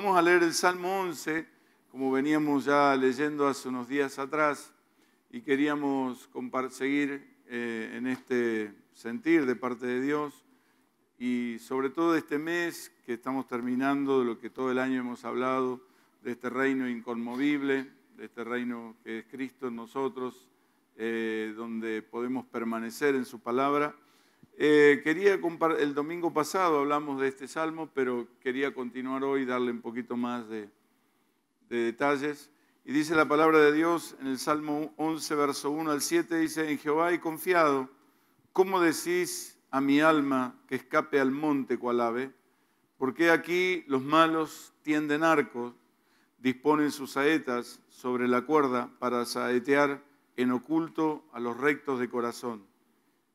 Vamos a leer el Salmo 11, como veníamos ya leyendo hace unos días atrás y queríamos seguir eh, en este sentir de parte de Dios y sobre todo de este mes que estamos terminando, de lo que todo el año hemos hablado, de este reino inconmovible, de este reino que es Cristo en nosotros, eh, donde podemos permanecer en su palabra. Eh, quería el domingo pasado hablamos de este salmo, pero quería continuar hoy y darle un poquito más de, detalles. Y dice la palabra de Dios en el Salmo 11, verso 1 al 7, dice, en Jehová he confiado, ¿cómo decís a mi alma que escape al monte cual ave? Porque aquí los malos tienden arcos, disponen sus saetas sobre la cuerda para saetear en oculto a los rectos de corazón.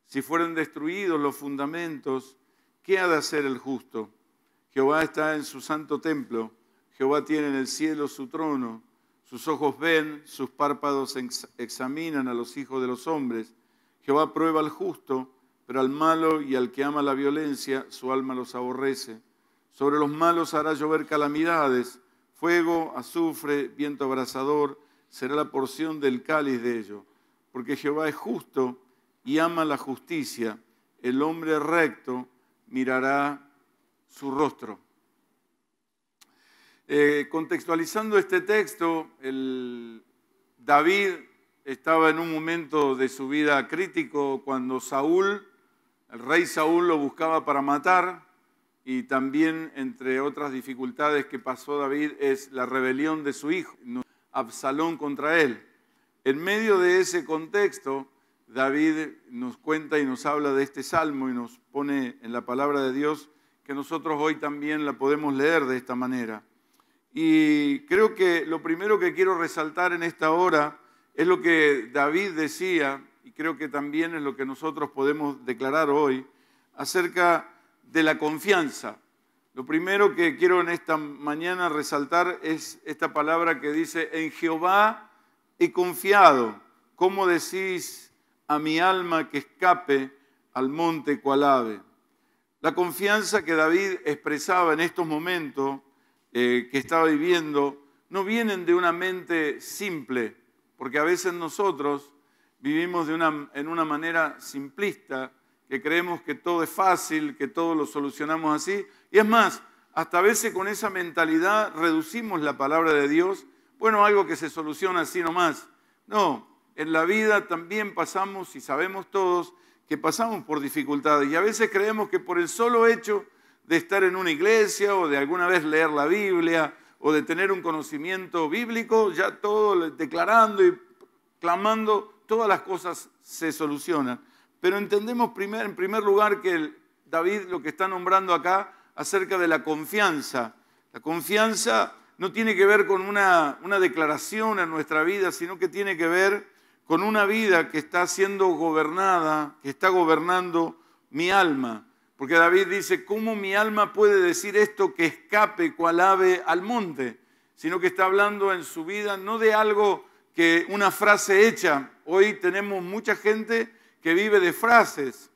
Si fueren destruidos los fundamentos, ¿qué ha de hacer el justo? Jehová está en su santo templo, Jehová tiene en el cielo su trono, sus ojos ven, sus párpados examinan a los hijos de los hombres. Jehová prueba al justo, pero al malo y al que ama la violencia, su alma los aborrece. Sobre los malos hará llover calamidades, fuego, azufre, viento abrasador, será la porción del cáliz de ellos. Porque Jehová es justo y ama la justicia, el hombre recto mirará su rostro. Eh, contextualizando este texto, David estaba en un momento de su vida crítico cuando Saúl, el rey Saúl, lo buscaba para matar y también, entre otras dificultades que pasó David, es la rebelión de su hijo, Absalón contra él. En medio de ese contexto, David nos cuenta y nos habla de este salmo y nos pone en la palabra de Dios que nosotros hoy también la podemos leer de esta manera. Y creo que lo primero que quiero resaltar en esta hora es lo que David decía, y creo que también es lo que nosotros podemos declarar hoy, acerca de la confianza. Lo primero que quiero en esta mañana resaltar es esta palabra que dice, en Jehová he confiado. ¿Cómo decís a mi alma que escape al monte cual La confianza que David expresaba en estos momentos eh, que estaba viviendo no vienen de una mente simple, porque a veces nosotros vivimos en una manera simplista, que creemos que todo es fácil, que todo lo solucionamos así. Y es más, hasta a veces con esa mentalidad reducimos la palabra de Dios, bueno, algo que se soluciona así nomás. No, en la vida también pasamos, y sabemos todos, que pasamos por dificultades. Y a veces creemos que por el solo hecho de estar en una iglesia o de alguna vez leer la Biblia o de tener un conocimiento bíblico, ya todo declarando y clamando, todas las cosas se solucionan. Pero entendemos primer, en primer lugar que David lo que está nombrando acá acerca de la confianza. La confianza no tiene que ver con una, una declaración en nuestra vida, sino que tiene que ver con una vida que está siendo gobernada, que está gobernando mi alma. Porque David dice, ¿cómo mi alma puede decir esto que escape cual ave al monte? Sino que está hablando en su vida no de algo que una frase hecha. Hoy tenemos mucha gente que vive de frases.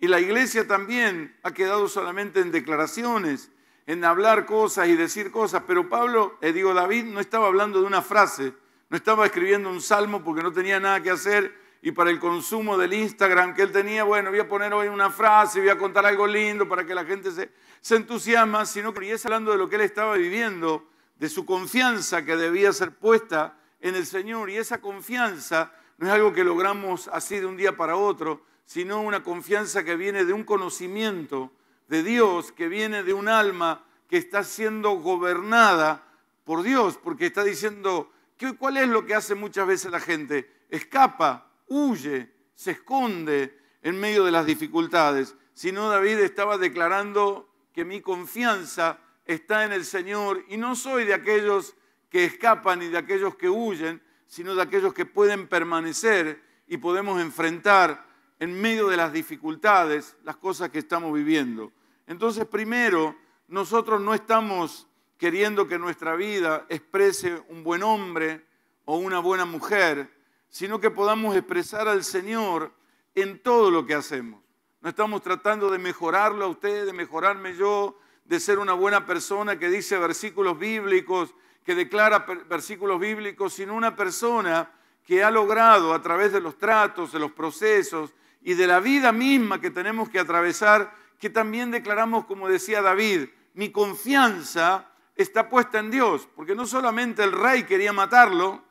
Y la iglesia también ha quedado solamente en declaraciones, en hablar cosas y decir cosas. Pero Pablo, eh, digo David, no estaba hablando de una frase, no estaba escribiendo un salmo porque no tenía nada que hacer y para el consumo del Instagram que él tenía, bueno, voy a poner hoy una frase, voy a contar algo lindo para que la gente se, entusiasme, entusiasma, sino que y es hablando de lo que él estaba viviendo, de su confianza que debía ser puesta en el Señor. Y esa confianza no es algo que logramos así de un día para otro, sino una confianza que viene de un conocimiento de Dios, que viene de un alma que está siendo gobernada por Dios, porque está diciendo, ¿Cuál es lo que hace muchas veces la gente? Escapa, huye, se esconde en medio de las dificultades. Si no, David estaba declarando que mi confianza está en el Señor y no soy de aquellos que escapan y de aquellos que huyen, sino de aquellos que pueden permanecer y podemos enfrentar en medio de las dificultades las cosas que estamos viviendo. Entonces, primero, nosotros no estamos queriendo que nuestra vida exprese un buen hombre o una buena mujer, sino que podamos expresar al Señor en todo lo que hacemos. No estamos tratando de mejorarlo a usted, de mejorarme yo, de ser una buena persona que dice versículos bíblicos, que declara versículos bíblicos, sino una persona que ha logrado a través de los tratos, de los procesos y de la vida misma que tenemos que atravesar, que también declaramos, como decía David, mi confianza está puesta en Dios, porque no solamente el rey quería matarlo,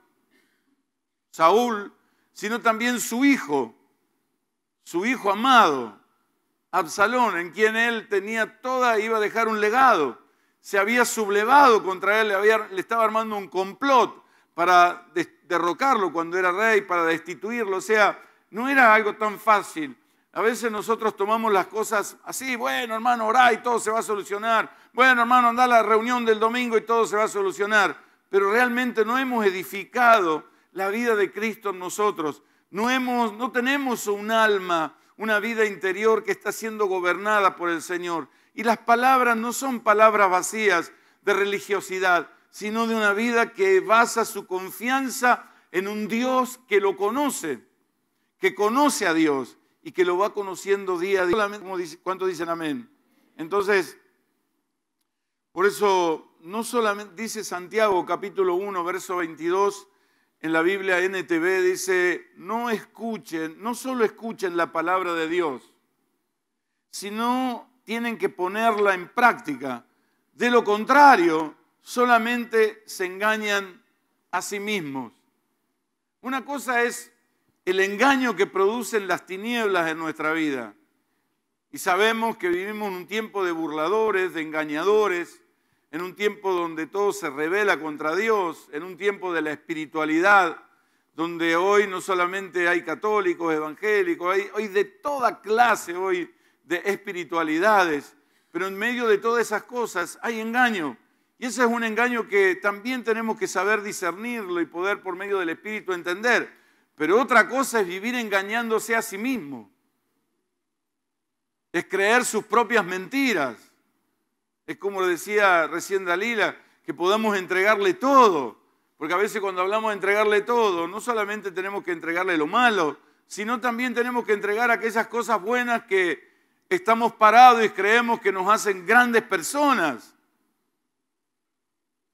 Saúl, sino también su hijo, su hijo amado, Absalón, en quien él tenía toda, iba a dejar un legado. Se había sublevado contra él, le, estaba armando un complot para derrocarlo cuando era rey, para destituirlo. O sea, no era algo tan fácil. A veces nosotros tomamos las cosas así, bueno hermano, orá y todo se va a solucionar. Bueno hermano, anda a la reunión del domingo y todo se va a solucionar. Pero realmente no hemos edificado la vida de Cristo en nosotros. No, no tenemos un alma, una vida interior que está siendo gobernada por el Señor. Y las palabras no son palabras vacías de religiosidad, sino de una vida que basa su confianza en un Dios que lo conoce, que conoce a Dios y que lo va conociendo día a día. ¿Cuántos dicen amén? Entonces, por eso no solamente dice Santiago capítulo 1, verso 22, en la Biblia NTV dice, no escuchen, no solo escuchen la palabra de Dios, sino tienen que ponerla en práctica. De lo contrario, solamente se engañan a sí mismos. Una cosa es el engaño que producen las tinieblas en nuestra vida. Y sabemos que vivimos en un tiempo de burladores, de engañadores, en un tiempo donde todo se revela contra Dios, en un tiempo de la espiritualidad, donde hoy no solamente hay católicos, evangélicos, hay, de toda clase hoy de espiritualidades, pero en medio de todas esas cosas hay engaño. Y ese es un engaño que también tenemos que saber discernirlo y poder por medio del Espíritu entender. Pero otra cosa es vivir engañándose a sí mismo. Es creer sus propias mentiras. Es como decía recién Dalila, que podamos entregarle todo. Porque a veces cuando hablamos de entregarle todo, no solamente tenemos que entregarle lo malo, sino también tenemos que entregar aquellas cosas buenas que estamos parados y creemos que nos hacen grandes personas.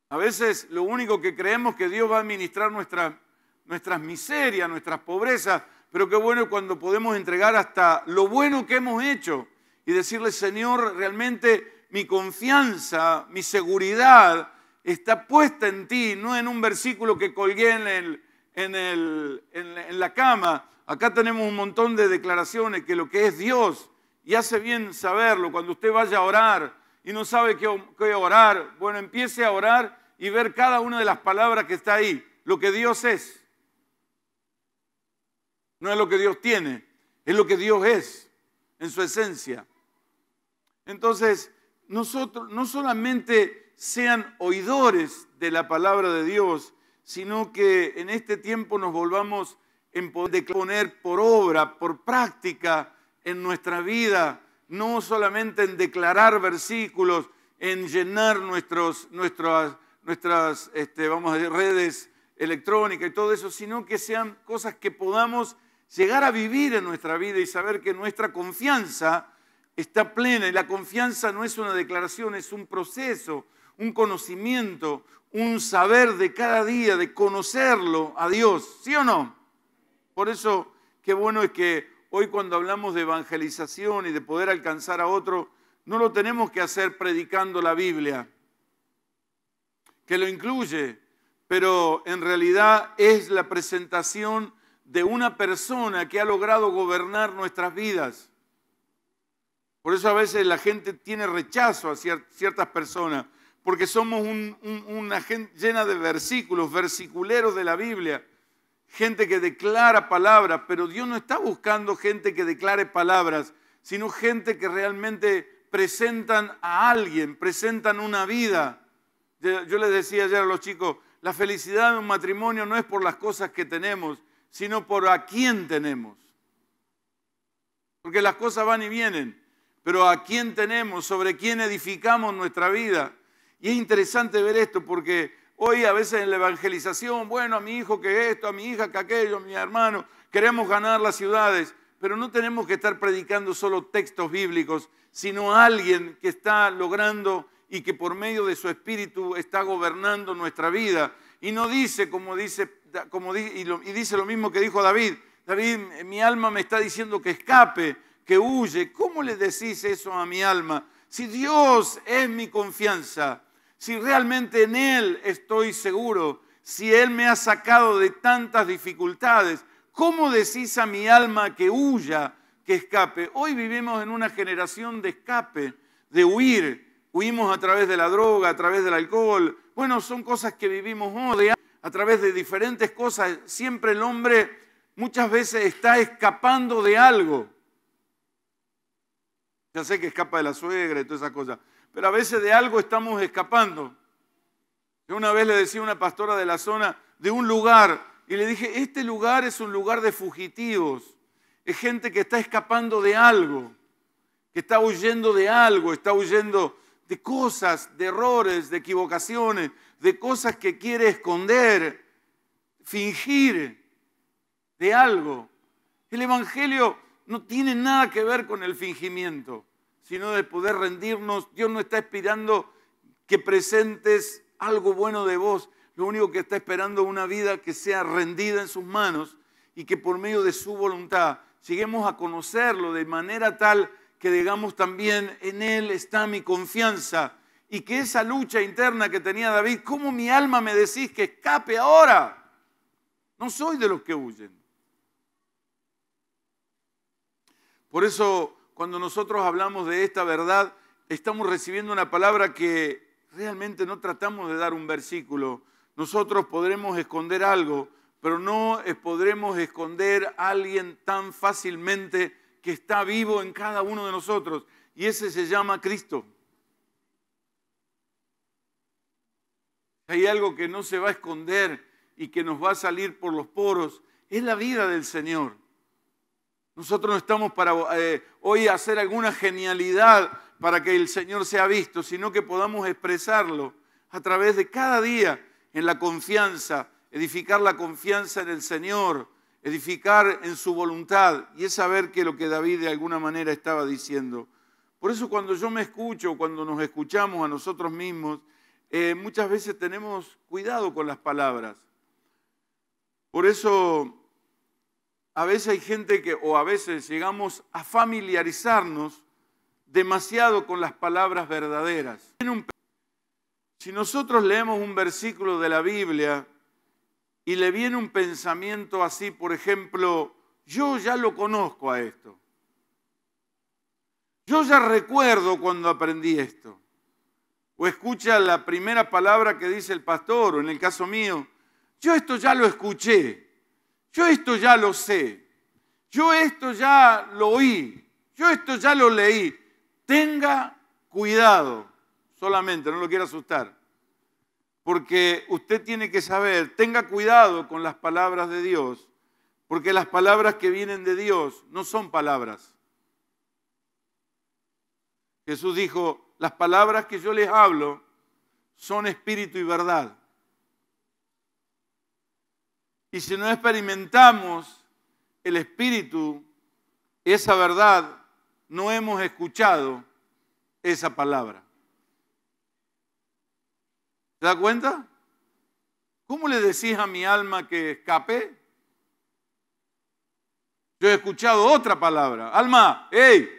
A veces lo único que creemos que Dios va a administrar nuestra nuestras miserias, nuestras pobrezas, pero qué bueno cuando podemos entregar hasta lo bueno que hemos hecho y decirle, Señor, realmente mi confianza, mi seguridad está puesta en ti, no en un versículo que colgué en, la, cama. Acá tenemos un montón de declaraciones que lo que es Dios, y hace bien saberlo, cuando usted vaya a orar y no sabe qué, qué orar, bueno, empiece a orar y ver cada una de las palabras que está ahí, lo que Dios es no es lo que Dios tiene, es lo que Dios es en su esencia. Entonces, nosotros no solamente sean oidores de la palabra de Dios, sino que en este tiempo nos volvamos en poder poner por obra, por práctica en nuestra vida, no solamente en declarar versículos, en llenar nuestros, nuestras, nuestras este, vamos a redes electrónicas y todo eso, sino que sean cosas que podamos llegar a vivir en nuestra vida y saber que nuestra confianza está plena. Y la confianza no es una declaración, es un proceso, un conocimiento, un saber de cada día, de conocerlo a Dios, ¿sí o no? Por eso, qué bueno es que hoy cuando hablamos de evangelización y de poder alcanzar a otro, no lo tenemos que hacer predicando la Biblia, que lo incluye, pero en realidad es la presentación de una persona que ha logrado gobernar nuestras vidas. Por eso a veces la gente tiene rechazo a ciertas personas, porque somos una gente llena de versículos, versiculeros de la Biblia, gente que declara palabras, pero Dios no está buscando gente que declare palabras, sino gente que realmente presentan a alguien, presentan una vida. Yo les decía ayer a los chicos, la felicidad de un matrimonio no es por las cosas que tenemos, sino por a quién tenemos. Porque las cosas van y vienen, pero a quién tenemos, sobre quién edificamos nuestra vida. Y es interesante ver esto porque hoy a veces en la evangelización, bueno, a mi hijo que esto, a mi hija que aquello, a mi hermano, queremos ganar las ciudades, pero no tenemos que estar predicando solo textos bíblicos, sino a alguien que está logrando y que por medio de su espíritu está gobernando nuestra vida. Y no dice, como dice y, y dice lo mismo que dijo David, David, mi alma me está diciendo que escape, que huye. ¿Cómo le decís eso a mi alma? Si Dios es mi confianza, si realmente en Él estoy seguro, si Él me ha sacado de tantas dificultades, ¿cómo decís a mi alma que huya, que escape? Hoy vivimos en una generación de escape, de huir. Huimos a través de la droga, a través del alcohol. Bueno, son cosas que vivimos hoy a través de diferentes cosas. Siempre el hombre muchas veces está escapando de algo. Ya sé que escapa de la suegra y todas esas cosas, pero a veces de algo estamos escapando. Yo una vez le decía a una pastora de la zona de un lugar y le dije, este lugar es un lugar de fugitivos, es gente que está escapando de algo, que está huyendo de algo, está huyendo de cosas, de errores, de equivocaciones, de cosas que quiere esconder, fingir de algo. El Evangelio no tiene nada que ver con el fingimiento, sino de poder rendirnos. Dios no está esperando que presentes algo bueno de vos. Lo único que está esperando es una vida que sea rendida en sus manos y que por medio de su voluntad lleguemos a conocerlo de manera tal que digamos también, en Él está mi confianza y que esa lucha interna que tenía David, ¿cómo mi alma me decís que escape ahora? No soy de los que huyen. Por eso cuando nosotros hablamos de esta verdad, estamos recibiendo una palabra que realmente no tratamos de dar un versículo. Nosotros podremos esconder algo, pero no podremos esconder a alguien tan fácilmente que está vivo en cada uno de nosotros. Y ese se llama Cristo. hay algo que no se va a esconder y que nos va a salir por los poros, es la vida del Señor. Nosotros no estamos para eh, hoy hacer alguna genialidad para que el Señor sea visto, sino que podamos expresarlo a través de cada día en la confianza, edificar la confianza en el Señor, edificar en su voluntad. Y es saber que lo que David de alguna manera estaba diciendo. Por eso cuando yo me escucho, cuando nos escuchamos a nosotros mismos, eh, muchas veces tenemos cuidado con las palabras. Por eso a veces hay gente que, o a veces llegamos a familiarizarnos demasiado con las palabras verdaderas. Si nosotros leemos un versículo de la Biblia y le viene un pensamiento así, por ejemplo, yo ya lo conozco a esto. Yo ya recuerdo cuando aprendí esto o escucha la primera palabra que dice el pastor, o en el caso mío, yo esto ya lo escuché, yo esto ya lo sé, yo esto ya lo oí, yo esto ya lo leí. Tenga cuidado solamente, no lo quiero asustar, porque usted tiene que saber, tenga cuidado con las palabras de Dios, porque las palabras que vienen de Dios no son palabras. Jesús dijo, las palabras que yo les hablo son espíritu y verdad. Y si no experimentamos el espíritu, esa verdad, no hemos escuchado esa palabra. ¿Te das cuenta? ¿Cómo le decís a mi alma que escape? Yo he escuchado otra palabra. Alma, hey,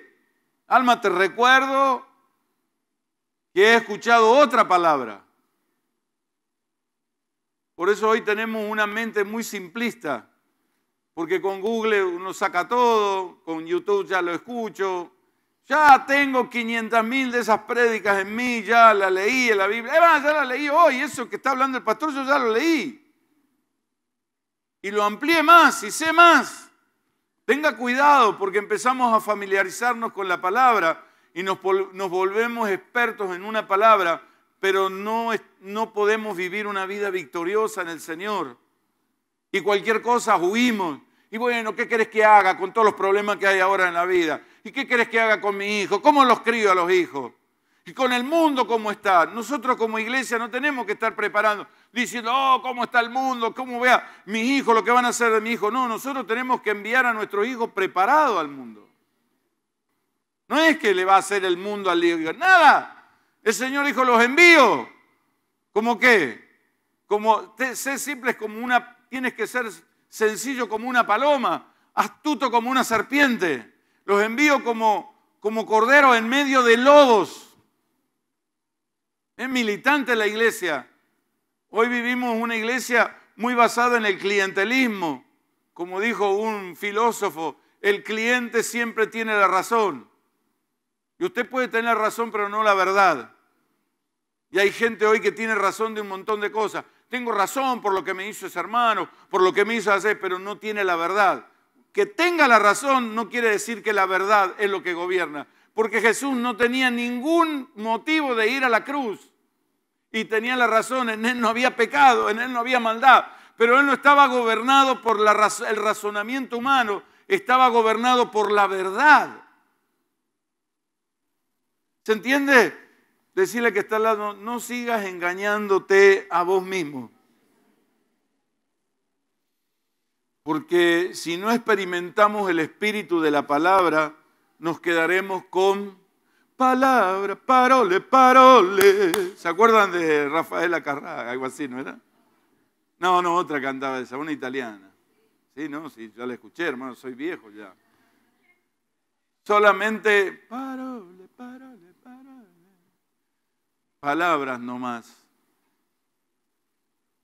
alma, te recuerdo que he escuchado otra palabra. Por eso hoy tenemos una mente muy simplista, porque con Google uno saca todo, con YouTube ya lo escucho, ya tengo 500 mil de esas prédicas en mí, ya la leí en la Biblia. ya la leí hoy, eso que está hablando el pastor, yo ya lo leí. Y lo amplíe más y sé más. Tenga cuidado porque empezamos a familiarizarnos con la palabra y nos, volvemos expertos en una palabra, pero no, podemos vivir una vida victoriosa en el Señor. Y cualquier cosa huimos. Y bueno, ¿qué querés que haga con todos los problemas que hay ahora en la vida? ¿Y qué querés que haga con mi hijo? ¿Cómo los crío a los hijos? Y con el mundo cómo está. Nosotros como iglesia no tenemos que estar preparando, diciendo, oh, cómo está el mundo, cómo vea mi hijo, lo que van a hacer de mi hijo. No, nosotros tenemos que enviar a nuestros hijos preparados al mundo. No es que le va a hacer el mundo al lío. Nada. El Señor dijo, los envío. ¿Cómo qué? Como, ser simple como una, tienes que ser sencillo como una paloma, astuto como una serpiente. Los envío como, como en medio de lobos. Es militante la iglesia. Hoy vivimos una iglesia muy basada en el clientelismo. Como dijo un filósofo, el cliente siempre tiene la razón. Y usted puede tener razón, pero no la verdad. Y hay gente hoy que tiene razón de un montón de cosas. Tengo razón por lo que me hizo ese hermano, por lo que me hizo hacer, pero no tiene la verdad. Que tenga la razón no quiere decir que la verdad es lo que gobierna, porque Jesús no tenía ningún motivo de ir a la cruz. Y tenía la razón, en él no había pecado, en él no había maldad, pero él no estaba gobernado por la, el razonamiento humano, estaba gobernado por la verdad. ¿Se entiende? Decirle que está al lado, no sigas engañándote a vos mismo. Porque si no experimentamos el espíritu de la palabra, nos quedaremos con palabra, parole, parole. ¿Se acuerdan de Rafaela Carraga? Algo así, ¿no era? No, no, otra cantaba esa, una italiana. Sí, no, sí, ya la escuché, hermano, soy viejo ya. Solamente parole, parole, palabras nomás.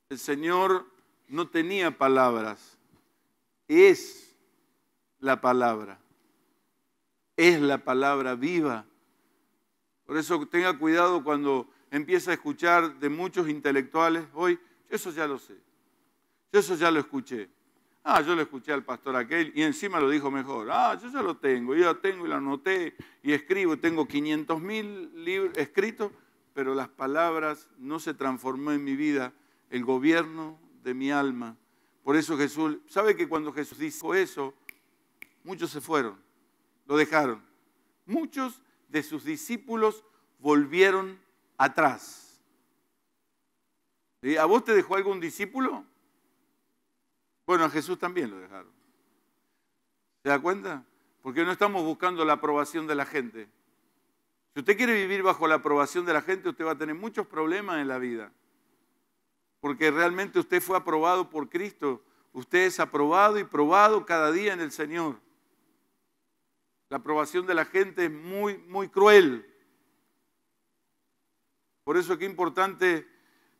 El Señor no tenía palabras, es la palabra, es la palabra viva. Por eso tenga cuidado cuando empieza a escuchar de muchos intelectuales, hoy, eso ya lo sé, yo eso ya lo escuché. Ah, yo lo escuché al pastor aquel y encima lo dijo mejor. Ah, yo ya lo tengo, yo ya tengo y lo anoté y escribo, tengo 500 mil escritos pero las palabras no se transformó en mi vida, el gobierno de mi alma. Por eso Jesús, ¿sabe que cuando Jesús dijo eso, muchos se fueron, lo dejaron? Muchos de sus discípulos volvieron atrás. ¿A vos te dejó algún discípulo? Bueno, a Jesús también lo dejaron. ¿Se da cuenta? Porque no estamos buscando la aprobación de la gente. Si usted quiere vivir bajo la aprobación de la gente, usted va a tener muchos problemas en la vida. Porque realmente usted fue aprobado por Cristo. Usted es aprobado y probado cada día en el Señor. La aprobación de la gente es muy, muy cruel. Por eso que importante,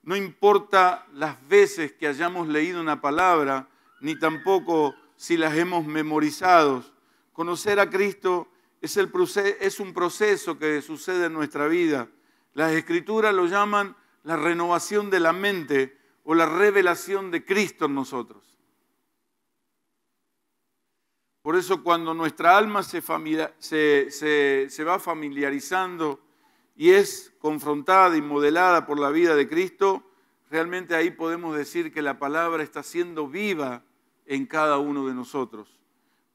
no importa las veces que hayamos leído una palabra, ni tampoco si las hemos memorizado. Conocer a Cristo es, un proceso que sucede en nuestra vida. Las escrituras lo llaman la renovación de la mente o la revelación de Cristo en nosotros. Por eso cuando nuestra alma se, va familiarizando y es confrontada y modelada por la vida de Cristo, realmente ahí podemos decir que la palabra está siendo viva en cada uno de nosotros.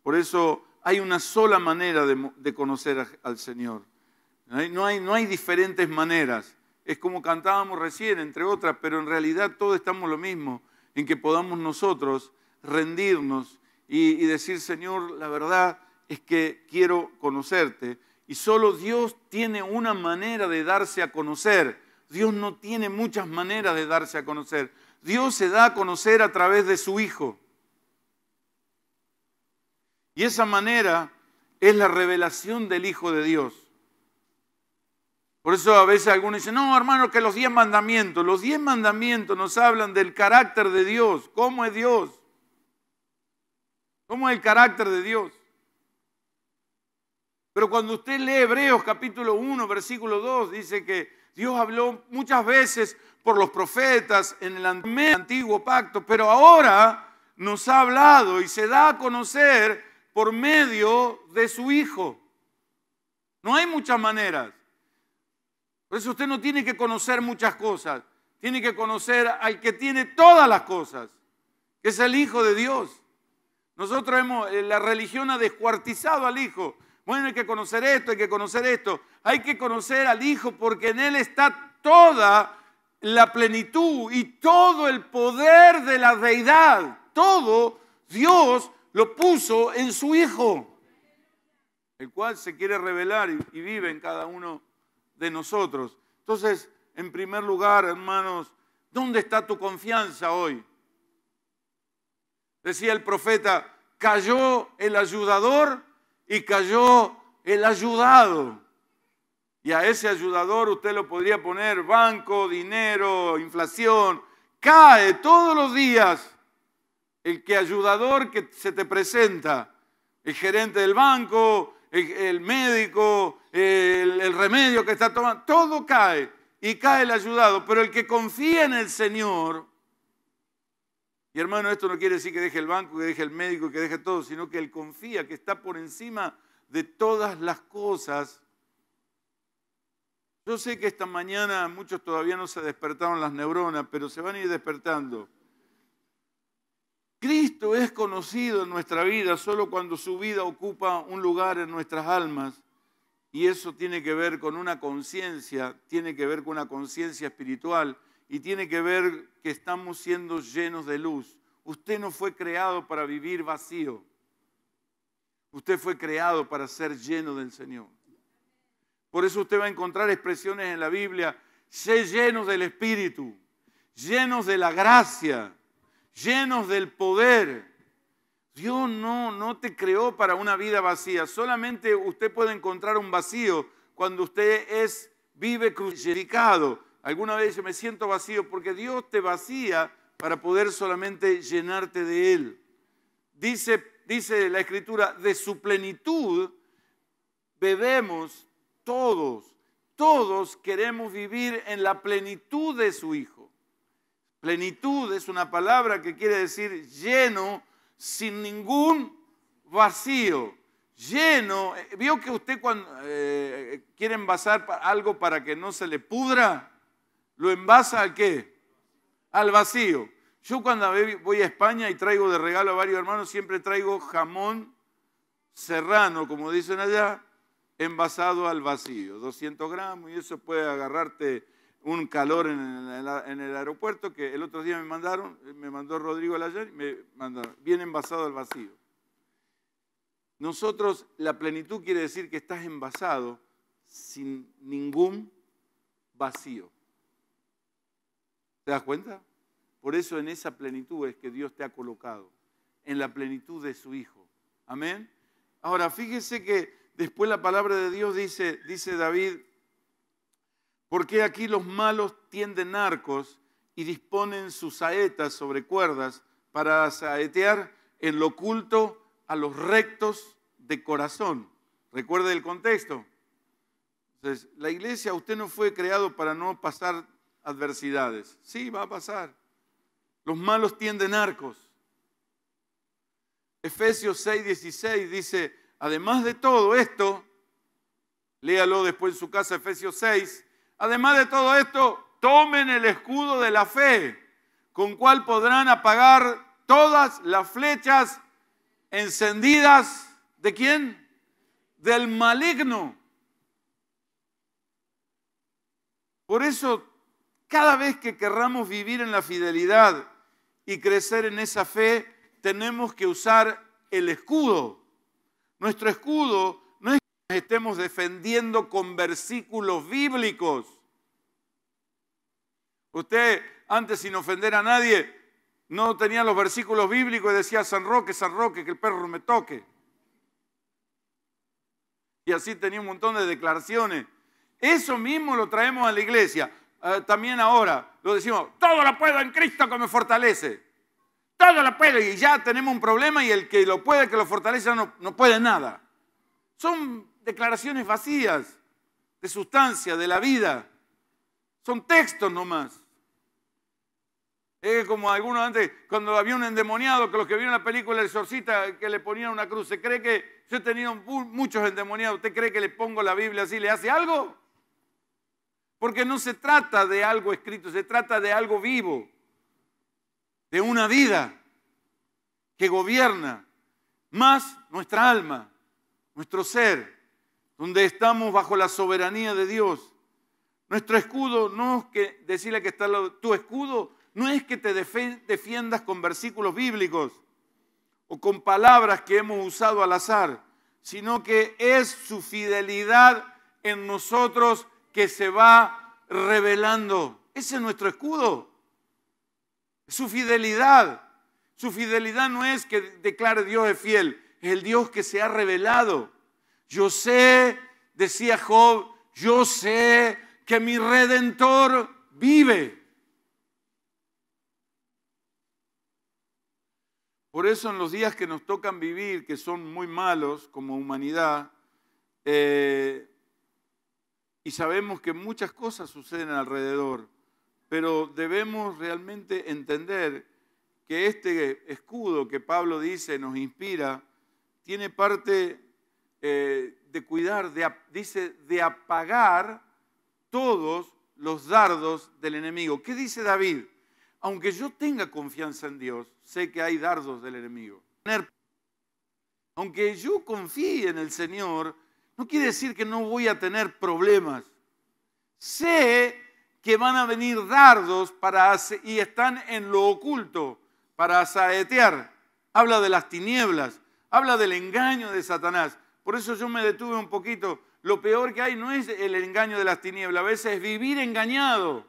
Por eso hay una sola manera de, conocer al Señor. No hay, no, hay, diferentes maneras. Es como cantábamos recién, entre otras, pero en realidad todos estamos lo mismo, en que podamos nosotros rendirnos y, y decir, Señor, la verdad es que quiero conocerte. Y solo Dios tiene una manera de darse a conocer. Dios no tiene muchas maneras de darse a conocer. Dios se da a conocer a través de su Hijo. Y esa manera es la revelación del Hijo de Dios. Por eso a veces algunos dicen, no, hermano, que los diez mandamientos, los diez mandamientos nos hablan del carácter de Dios, cómo es Dios, cómo es el carácter de Dios. Pero cuando usted lee Hebreos capítulo 1, versículo 2, dice que Dios habló muchas veces por los profetas en el antiguo pacto, pero ahora nos ha hablado y se da a conocer por medio de su Hijo. No hay muchas maneras. Por eso usted no tiene que conocer muchas cosas. Tiene que conocer al que tiene todas las cosas, que es el Hijo de Dios. Nosotros hemos, eh, la religión ha descuartizado al Hijo. Bueno, hay que conocer esto, hay que conocer esto. Hay que conocer al Hijo porque en Él está toda la plenitud y todo el poder de la deidad. Todo Dios lo puso en su Hijo, el cual se quiere revelar y vive en cada uno de nosotros. Entonces, en primer lugar, hermanos, ¿dónde está tu confianza hoy? Decía el profeta, cayó el ayudador y cayó el ayudado. Y a ese ayudador usted lo podría poner banco, dinero, inflación. Cae todos los días el que ayudador que se te presenta, el gerente del banco, el, médico, el, remedio que está tomando, todo cae y cae el ayudado, pero el que confía en el Señor, y hermano, esto no quiere decir que deje el banco, que deje el médico, que deje todo, sino que él confía que está por encima de todas las cosas. Yo sé que esta mañana muchos todavía no se despertaron las neuronas, pero se van a ir despertando es conocido en nuestra vida solo cuando su vida ocupa un lugar en nuestras almas. Y eso tiene que ver con una conciencia, tiene que ver con una conciencia espiritual y tiene que ver que estamos siendo llenos de luz. Usted no fue creado para vivir vacío. Usted fue creado para ser lleno del Señor. Por eso usted va a encontrar expresiones en la Biblia, sé llenos del Espíritu, llenos de la gracia, llenos del poder. Dios no, no te creó para una vida vacía. Solamente usted puede encontrar un vacío cuando usted es, vive crucificado. Alguna vez yo me siento vacío porque Dios te vacía para poder solamente llenarte de Él. Dice, dice la Escritura, de su plenitud bebemos todos. Todos queremos vivir en la plenitud de su Hijo. Plenitud es una palabra que quiere decir lleno sin ningún vacío. Lleno. Eh, ¿Vio que usted cuando eh, quiere envasar algo para que no se le pudra? ¿Lo envasa a qué? Al vacío. Yo cuando voy a España y traigo de regalo a varios hermanos, siempre traigo jamón serrano, como dicen allá, envasado al vacío. 200 gramos y eso puede agarrarte un calor en el, aeropuerto que el otro día me mandaron, me mandó Rodrigo y me mandaron, bien envasado al vacío. Nosotros, la plenitud quiere decir que estás envasado sin ningún vacío. ¿Te das cuenta? Por eso en esa plenitud es que Dios te ha colocado, en la plenitud de su Hijo. Amén. Ahora, fíjese que después la palabra de Dios dice, dice David, porque aquí los malos tienden arcos y disponen sus saetas sobre cuerdas para saetear en lo oculto a los rectos de corazón. Recuerde el contexto. Entonces, la iglesia, usted no fue creado para no pasar adversidades. Sí, va a pasar. Los malos tienden arcos. Efesios 6:16 dice, además de todo esto, léalo después en su casa, Efesios 6, Además de todo esto, tomen el escudo de la fe, con cual podrán apagar todas las flechas encendidas de quién? Del maligno. Por eso, cada vez que querramos vivir en la fidelidad y crecer en esa fe, tenemos que usar el escudo. Nuestro escudo estemos defendiendo con versículos bíblicos. Usted, antes sin ofender a nadie, no tenía los versículos bíblicos y decía San Roque, San Roque, que el perro me toque. Y así tenía un montón de declaraciones. Eso mismo lo traemos a la iglesia. Eh, también ahora lo decimos, todo lo puedo en Cristo que me fortalece. Todo lo puedo y ya tenemos un problema y el que lo puede, que lo fortalece, no, no puede nada. Son declaraciones vacías de sustancia, de la vida. Son textos nomás. Es como algunos antes, cuando había un endemoniado, que los que vieron la película El Sorcita que le ponían una cruz, ¿se cree que yo he tenido muchos endemoniados? ¿Usted cree que le pongo la Biblia así, le hace algo? Porque no se trata de algo escrito, se trata de algo vivo, de una vida que gobierna más nuestra alma, nuestro ser donde estamos bajo la soberanía de Dios. Nuestro escudo no es que decirle que está tu escudo no es que te defiendas con versículos bíblicos o con palabras que hemos usado al azar, sino que es su fidelidad en nosotros que se va revelando. Ese es nuestro escudo. Su fidelidad. Su fidelidad no es que declare Dios es fiel, es el Dios que se ha revelado. Yo sé, decía Job, yo sé que mi redentor vive. Por eso en los días que nos tocan vivir, que son muy malos como humanidad, eh, y sabemos que muchas cosas suceden alrededor, pero debemos realmente entender que este escudo que Pablo dice nos inspira, tiene parte eh, de cuidar, de, dice, de apagar todos los dardos del enemigo. ¿Qué dice David? Aunque yo tenga confianza en Dios, sé que hay dardos del enemigo. Aunque yo confíe en el Señor, no quiere decir que no voy a tener problemas. Sé que van a venir dardos para y están en lo oculto para saetear. Habla de las tinieblas, habla del engaño de Satanás. Por eso yo me detuve un poquito. Lo peor que hay no es el engaño de las tinieblas, a veces es vivir engañado.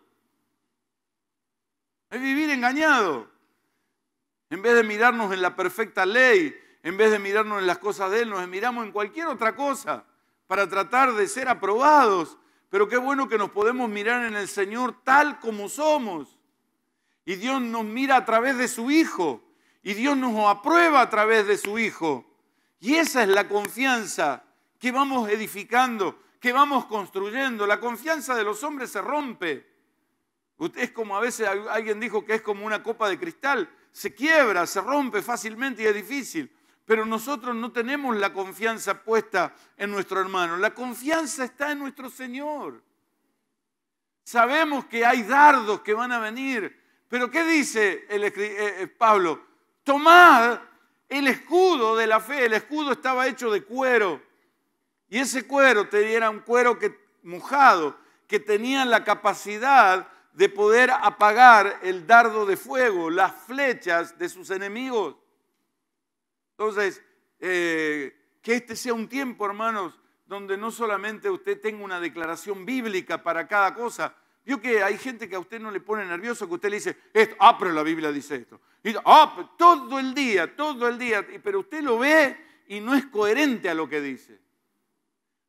Es vivir engañado. En vez de mirarnos en la perfecta ley, en vez de mirarnos en las cosas de Él, nos miramos en cualquier otra cosa para tratar de ser aprobados. Pero qué bueno que nos podemos mirar en el Señor tal como somos. Y Dios nos mira a través de su Hijo. Y Dios nos aprueba a través de su Hijo. Y esa es la confianza que vamos edificando, que vamos construyendo. La confianza de los hombres se rompe. Usted es como a veces alguien dijo que es como una copa de cristal, se quiebra, se rompe fácilmente y es difícil. Pero nosotros no tenemos la confianza puesta en nuestro hermano, la confianza está en nuestro Señor. Sabemos que hay dardos que van a venir, pero ¿qué dice el, eh, eh, Pablo? Tomad el escudo de la fe, el escudo estaba hecho de cuero. Y ese cuero era un cuero mojado que tenía la capacidad de poder apagar el dardo de fuego, las flechas de sus enemigos. Entonces, eh, que este sea un tiempo, hermanos, donde no solamente usted tenga una declaración bíblica para cada cosa. Vio que hay gente que a usted no le pone nervioso, que usted le dice, esto, ah, pero la Biblia dice esto. Y ah, pues, todo el día, todo el día. Pero usted lo ve y no es coherente a lo que dice.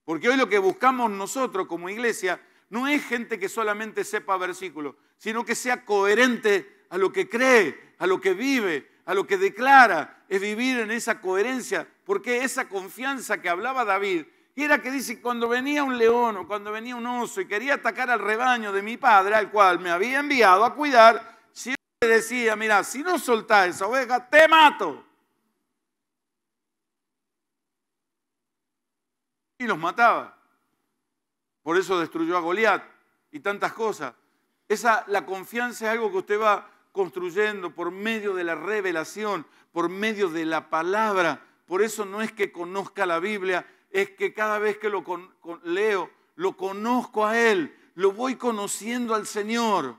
Porque hoy lo que buscamos nosotros como iglesia no es gente que solamente sepa versículos, sino que sea coherente a lo que cree, a lo que vive, a lo que declara. Es vivir en esa coherencia, porque esa confianza que hablaba David era que dice, cuando venía un león o cuando venía un oso y quería atacar al rebaño de mi padre, al cual me había enviado a cuidar, le decía, mira, si no soltás esa oveja, te mato. Y los mataba. Por eso destruyó a Goliat y tantas cosas. Esa, la confianza es algo que usted va construyendo por medio de la revelación, por medio de la palabra. Por eso no es que conozca la Biblia, es que cada vez que lo leo, lo conozco a Él, lo voy conociendo al Señor.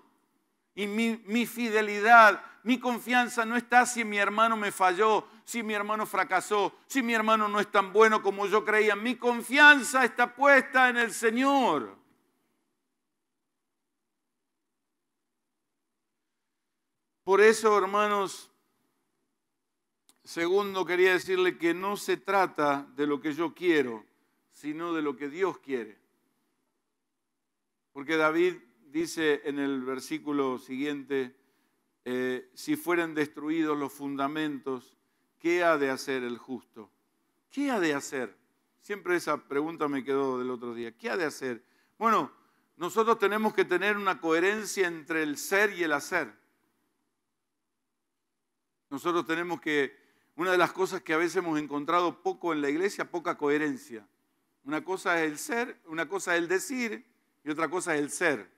Y mi, fidelidad, mi confianza no está si mi hermano me falló, si mi hermano fracasó, si mi hermano no es tan bueno como yo creía. Mi confianza está puesta en el Señor. Por eso, hermanos, segundo quería decirle que no se trata de lo que yo quiero, sino de lo que Dios quiere. Porque David dice en el versículo siguiente, eh, si fueren destruidos los fundamentos, ¿qué ha de hacer el justo? ¿Qué ha de hacer? Siempre esa pregunta me quedó del otro día. ¿Qué ha de hacer? Bueno, nosotros tenemos que tener una coherencia entre el ser y el hacer. Nosotros tenemos que, una de las cosas que a veces hemos encontrado poco en la iglesia, poca coherencia. Una cosa es el ser, una cosa es el decir y otra cosa es el ser.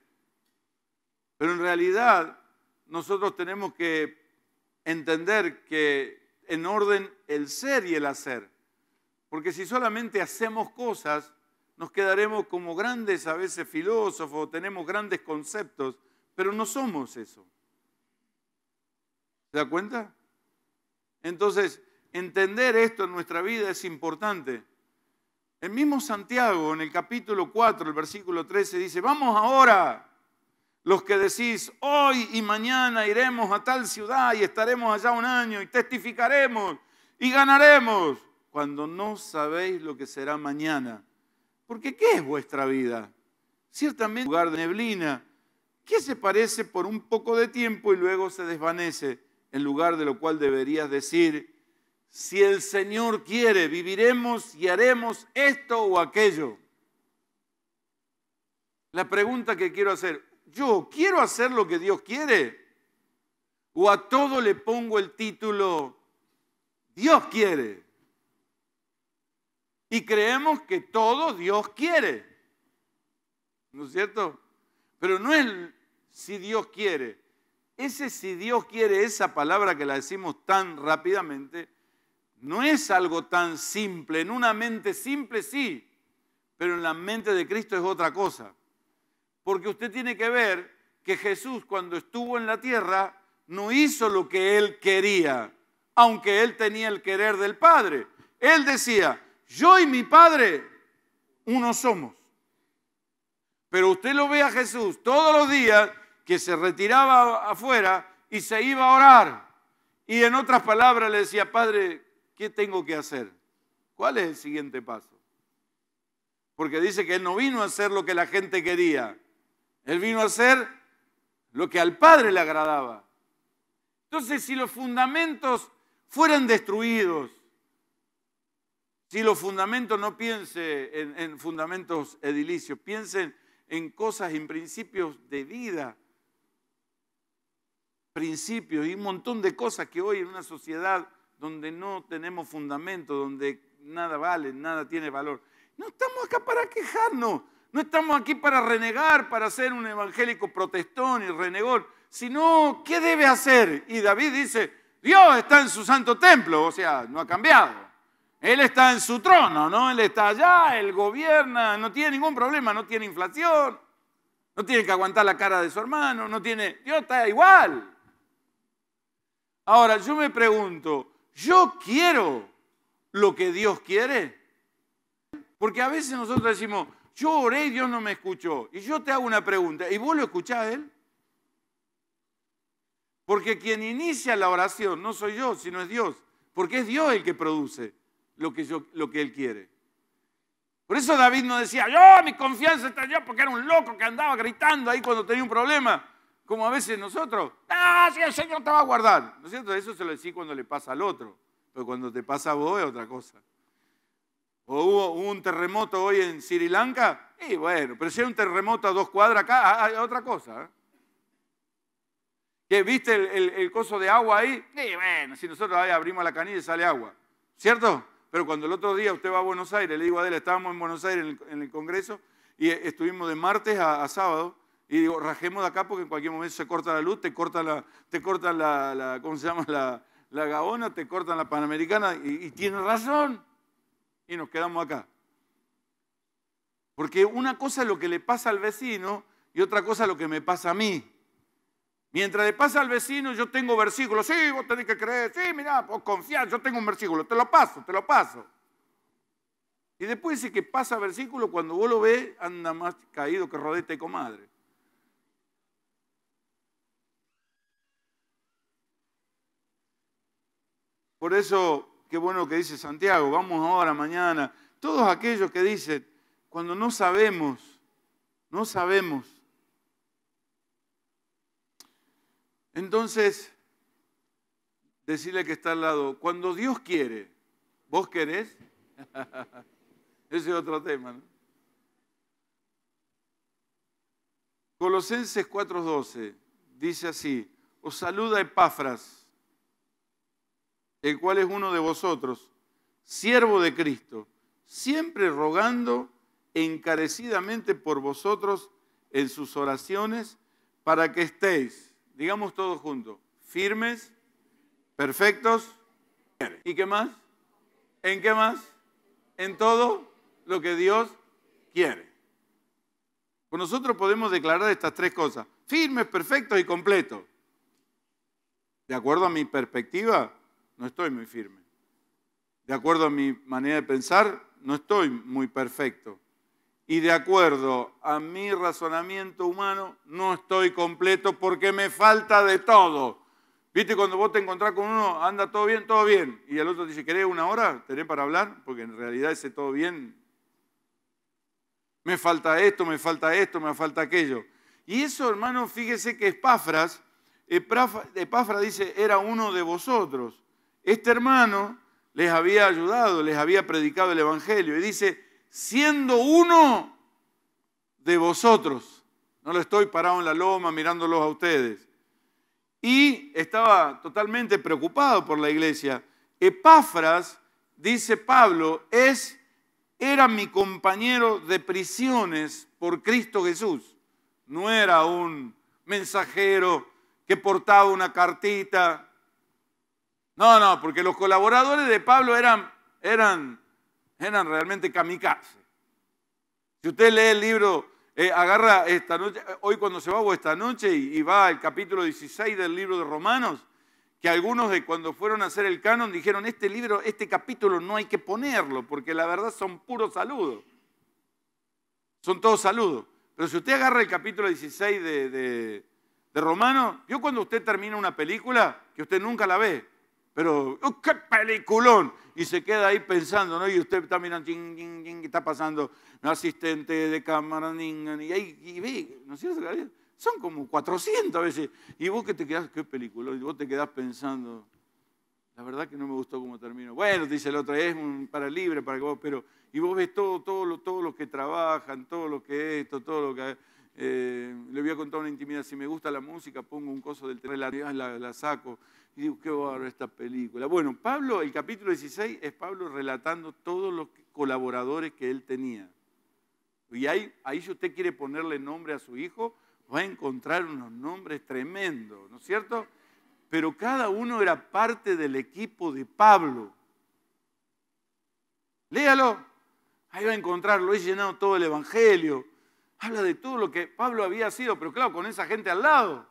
Pero en realidad nosotros tenemos que entender que en orden el ser y el hacer. Porque si solamente hacemos cosas, nos quedaremos como grandes a veces filósofos, tenemos grandes conceptos, pero no somos eso. ¿Se da cuenta? Entonces, entender esto en nuestra vida es importante. El mismo Santiago en el capítulo 4, el versículo 13 dice, vamos ahora, los que decís, hoy y mañana iremos a tal ciudad y estaremos allá un año y testificaremos y ganaremos, cuando no sabéis lo que será mañana. Porque ¿qué es vuestra vida? Ciertamente un lugar de neblina, ¿Qué se parece por un poco de tiempo y luego se desvanece, en lugar de lo cual deberías decir, si el Señor quiere, viviremos y haremos esto o aquello. La pregunta que quiero hacer, yo quiero hacer lo que Dios quiere. O a todo le pongo el título, Dios quiere. Y creemos que todo Dios quiere. ¿No es cierto? Pero no es si Dios quiere. Ese si Dios quiere, esa palabra que la decimos tan rápidamente, no es algo tan simple. En una mente simple sí, pero en la mente de Cristo es otra cosa. Porque usted tiene que ver que Jesús cuando estuvo en la tierra no hizo lo que él quería, aunque él tenía el querer del Padre. Él decía, yo y mi Padre uno somos. Pero usted lo ve a Jesús todos los días que se retiraba afuera y se iba a orar. Y en otras palabras le decía, Padre, ¿qué tengo que hacer? ¿Cuál es el siguiente paso? Porque dice que él no vino a hacer lo que la gente quería, él vino a hacer lo que al Padre le agradaba. Entonces, si los fundamentos fueran destruidos, si los fundamentos no piensen en, fundamentos edilicios, piensen en cosas, en principios de vida, principios y un montón de cosas que hoy en una sociedad donde no tenemos fundamentos, donde nada vale, nada tiene valor. No estamos acá para quejarnos, no estamos aquí para renegar, para ser un evangélico protestón y renegón, sino ¿qué debe hacer? Y David dice, Dios está en su santo templo, o sea, no ha cambiado. Él está en su trono, ¿no? Él está allá, él gobierna, no tiene ningún problema, no tiene inflación, no tiene que aguantar la cara de su hermano, no tiene... Dios está igual. Ahora, yo me pregunto, ¿yo quiero lo que Dios quiere? Porque a veces nosotros decimos, yo oré y Dios no me escuchó. Y yo te hago una pregunta, ¿y vos lo escuchás a Él? Porque quien inicia la oración no soy yo, sino es Dios. Porque es Dios el que produce lo que, lo que Él quiere. Por eso David no decía, yo, mi confianza está en Dios, porque era un loco que andaba gritando ahí cuando tenía un problema. Como a veces nosotros, ah, sí, el Señor te va a guardar. ¿No es cierto? Eso se lo decís cuando le pasa al otro. Pero cuando te pasa a vos es otra cosa o hubo un terremoto hoy en Sri Lanka, y bueno, pero si hay un terremoto a dos cuadras acá, hay ah, ah, otra cosa. ¿eh? viste el, coso de agua ahí? Y bueno, si nosotros abrimos la canilla y sale agua, ¿cierto? Pero cuando el otro día usted va a Buenos Aires, le digo a él, estábamos en Buenos Aires en el, Congreso y eh, estuvimos de martes a, sábado y digo, rajemos de acá porque en cualquier momento se corta la luz, te corta la, te corta la, ¿cómo se llama? La, la gaona, te cortan la panamericana y tiene razón y nos quedamos acá. Porque una cosa es lo que le pasa al vecino y otra cosa es lo que me pasa a mí. Mientras le pasa al vecino, yo tengo versículos. Sí, vos tenés que creer. Sí, mirá, vos confianza, Yo tengo un versículo. Te lo paso, te lo paso. Y después dice que pasa versículo. Cuando vos lo ves, anda más caído que rodete comadre. Por eso Qué bueno que dice Santiago, vamos ahora, mañana. Todos aquellos que dicen, cuando no sabemos, no sabemos. Entonces, decirle que está al lado, cuando Dios quiere, ¿vos querés? Ese es otro tema. ¿no? Colosenses 4:12 dice así, os saluda Epafras el cual es uno de vosotros, siervo de Cristo, siempre rogando encarecidamente por vosotros en sus oraciones, para que estéis, digamos todos juntos, firmes, perfectos. ¿Y qué más? ¿En qué más? En todo lo que Dios quiere. Pues nosotros podemos declarar estas tres cosas, firmes, perfectos y completos. De acuerdo a mi perspectiva, no estoy muy firme. De acuerdo a mi manera de pensar, no estoy muy perfecto. Y de acuerdo a mi razonamiento humano, no estoy completo porque me falta de todo. ¿Viste cuando vos te encontrás con uno, anda todo bien, todo bien? Y el otro dice, ¿querés una hora? ¿Tenés para hablar? Porque en realidad ese todo bien. Me falta esto, me falta esto, me falta aquello. Y eso, hermano, fíjese que Epafras, Epafra dice, era uno de vosotros. Este hermano les había ayudado, les había predicado el Evangelio y dice, siendo uno de vosotros, no lo estoy parado en la loma mirándolos a ustedes, y estaba totalmente preocupado por la iglesia. Epáfras, dice Pablo, es era mi compañero de prisiones por Cristo Jesús. No era un mensajero que portaba una cartita no, no, porque los colaboradores de Pablo eran, eran, eran realmente kamikaze. Si usted lee el libro, eh, agarra esta noche, hoy cuando se va o esta noche y, va al capítulo 16 del libro de Romanos, que algunos de cuando fueron a hacer el canon dijeron, este libro, este capítulo no hay que ponerlo, porque la verdad son puros saludos. Son todos saludos. Pero si usted agarra el capítulo 16 de, de, yo cuando usted termina una película que usted nunca la ve, pero uh, ¡qué peliculón! Y se queda ahí pensando, ¿no? Y usted está mirando, ching, está pasando un asistente de cámara, y ahí ¿no es cierto? Son como 400 a veces. Y vos que te quedás, qué peliculón, y vos te quedás pensando, la verdad que no me gustó cómo terminó. Bueno, dice el otro, es un para libre, para que vos, pero, y vos ves todo, todo, que trabajan, todo lo que esto, todo lo que... Eh, le voy a contar una intimidad, si me gusta la música, pongo un coso del la, la saco, y digo, qué bárbaro esta película. Bueno, Pablo, el capítulo 16 es Pablo relatando todos los colaboradores que él tenía. Y ahí, ahí si usted quiere ponerle nombre a su hijo, va a encontrar unos nombres tremendos, ¿no es cierto? Pero cada uno era parte del equipo de Pablo. Léalo, ahí va a encontrarlo, he llenado todo el Evangelio, habla de todo lo que Pablo había sido, pero claro, con esa gente al lado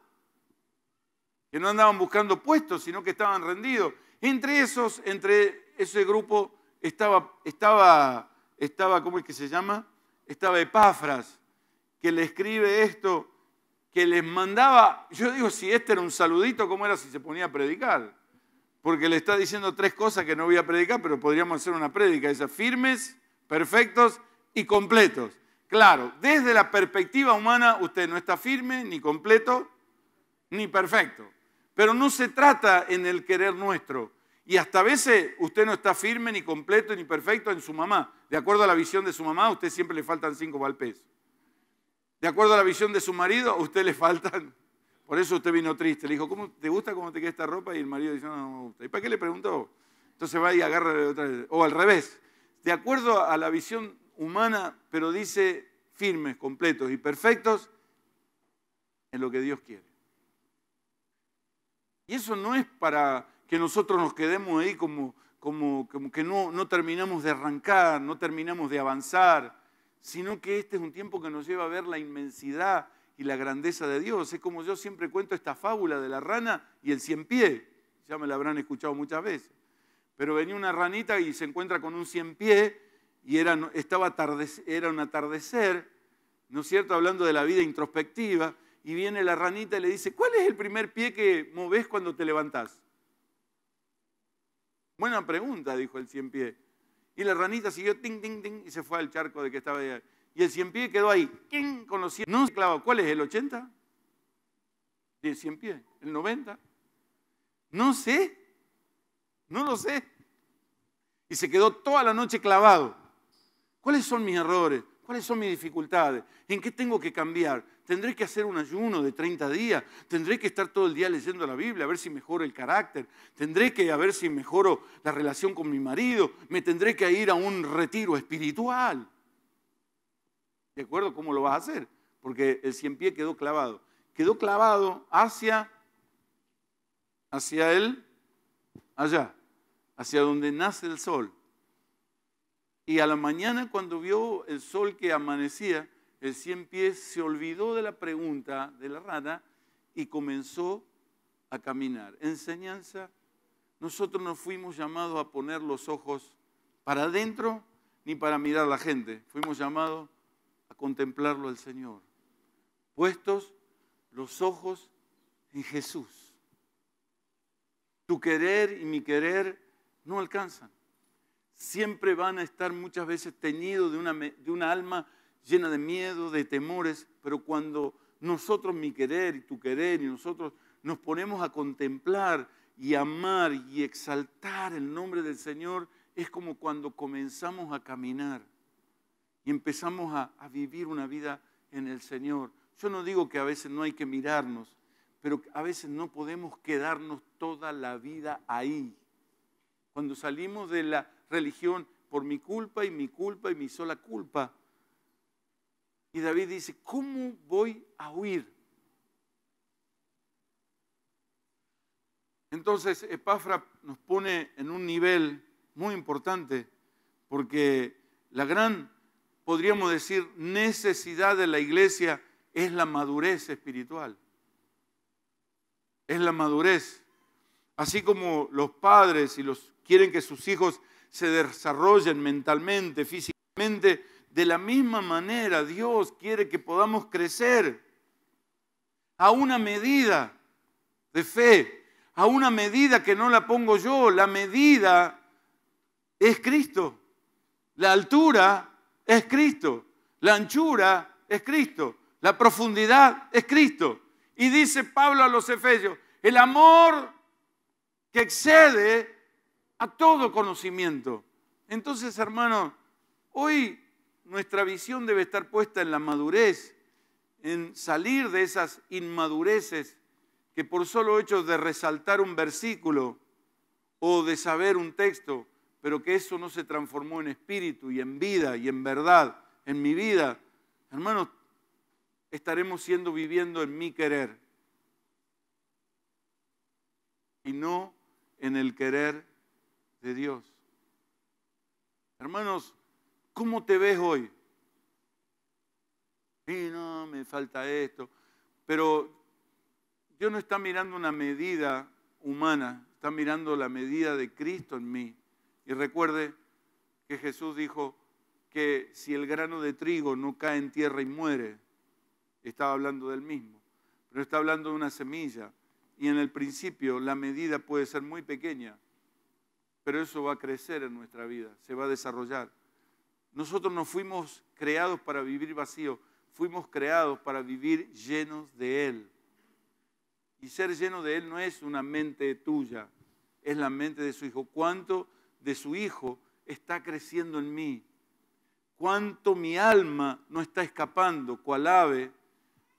que no andaban buscando puestos, sino que estaban rendidos. Entre esos, entre ese grupo estaba, estaba, estaba, ¿cómo es que se llama? Estaba Epafras, que le escribe esto, que les mandaba, yo digo, si este era un saludito, ¿cómo era si se ponía a predicar? Porque le está diciendo tres cosas que no voy a predicar, pero podríamos hacer una prédica, esas firmes, perfectos y completos. Claro, desde la perspectiva humana usted no está firme, ni completo, ni perfecto. Pero no se trata en el querer nuestro. Y hasta a veces usted no está firme, ni completo, ni perfecto en su mamá. De acuerdo a la visión de su mamá, a usted siempre le faltan cinco balpes. De acuerdo a la visión de su marido, a usted le faltan. Por eso usted vino triste. Le dijo, ¿cómo te gusta cómo te queda esta ropa? Y el marido dice, no, no me gusta. ¿Y para qué le preguntó? Entonces va y agarra otra vez. O al revés. De acuerdo a la visión humana, pero dice firmes, completos y perfectos en lo que Dios quiere. Y eso no es para que nosotros nos quedemos ahí como, como, como que no, no terminamos de arrancar, no terminamos de avanzar, sino que este es un tiempo que nos lleva a ver la inmensidad y la grandeza de Dios. Es como yo siempre cuento esta fábula de la rana y el cien pie. Ya me la habrán escuchado muchas veces. Pero venía una ranita y se encuentra con un cien pie y era, estaba era un atardecer, ¿no es cierto? Hablando de la vida introspectiva y viene la ranita y le dice, ¿cuál es el primer pie que moves cuando te levantás? Buena pregunta, dijo el cien pie. Y la ranita siguió ting, ting, ting y se fue al charco de que estaba allá. Y el cien pie quedó ahí, ¿Quién conocía No se clavó. ¿Cuál es el 80? el cien pie? ¿El 90? No sé. No lo sé. Y se quedó toda la noche clavado. ¿Cuáles son mis errores? ¿Cuáles son mis dificultades? ¿En qué tengo que cambiar? ¿Tendré que hacer un ayuno de 30 días? ¿Tendré que estar todo el día leyendo la Biblia a ver si mejoro el carácter? ¿Tendré que a ver si mejoro la relación con mi marido? ¿Me tendré que ir a un retiro espiritual? ¿De acuerdo? ¿Cómo lo vas a hacer? Porque el cien pie quedó clavado. Quedó clavado hacia, hacia él, allá, hacia donde nace el sol. Y a la mañana cuando vio el sol que amanecía, el cien pies se olvidó de la pregunta de la rana y comenzó a caminar. Enseñanza, nosotros no fuimos llamados a poner los ojos para adentro ni para mirar a la gente. Fuimos llamados a contemplarlo al Señor. Puestos los ojos en Jesús. Tu querer y mi querer no alcanzan siempre van a estar muchas veces teñidos de una, alma llena de miedo, de temores, pero cuando nosotros, mi querer y tu querer, y nosotros nos ponemos a contemplar y amar y exaltar el nombre del Señor, es como cuando comenzamos a caminar y empezamos a, a vivir una vida en el Señor. Yo no digo que a veces no hay que mirarnos, pero a veces no podemos quedarnos toda la vida ahí. Cuando salimos de la religión por mi culpa y mi culpa y mi sola culpa. Y David dice, ¿cómo voy a huir? Entonces, Epafra nos pone en un nivel muy importante, porque la gran, podríamos decir, necesidad de la iglesia es la madurez espiritual. Es la madurez. Así como los padres y los quieren que sus hijos se desarrollen mentalmente, físicamente. De la misma manera Dios quiere que podamos crecer a una medida de fe, a una medida que no la pongo yo, la medida es Cristo, la altura es Cristo, la anchura es Cristo, la profundidad es Cristo. Y dice Pablo a los Efesios, el amor que excede a todo conocimiento. Entonces, hermano, hoy nuestra visión debe estar puesta en la madurez, en salir de esas inmadureces que por solo hecho de resaltar un versículo o de saber un texto, pero que eso no se transformó en espíritu y en vida y en verdad en mi vida, hermanos, estaremos siendo viviendo en mi querer y no en el querer de Dios. Hermanos, ¿cómo te ves hoy? Y no, me falta esto. Pero Dios no está mirando una medida humana, está mirando la medida de Cristo en mí. Y recuerde que Jesús dijo que si el grano de trigo no cae en tierra y muere, estaba hablando del mismo, pero está hablando de una semilla. Y en el principio la medida puede ser muy pequeña, pero eso va a crecer en nuestra vida, se va a desarrollar. Nosotros no fuimos creados para vivir vacío, fuimos creados para vivir llenos de Él. Y ser lleno de Él no es una mente tuya, es la mente de su Hijo. ¿Cuánto de su Hijo está creciendo en mí? ¿Cuánto mi alma no está escapando? ¿Cuál ave.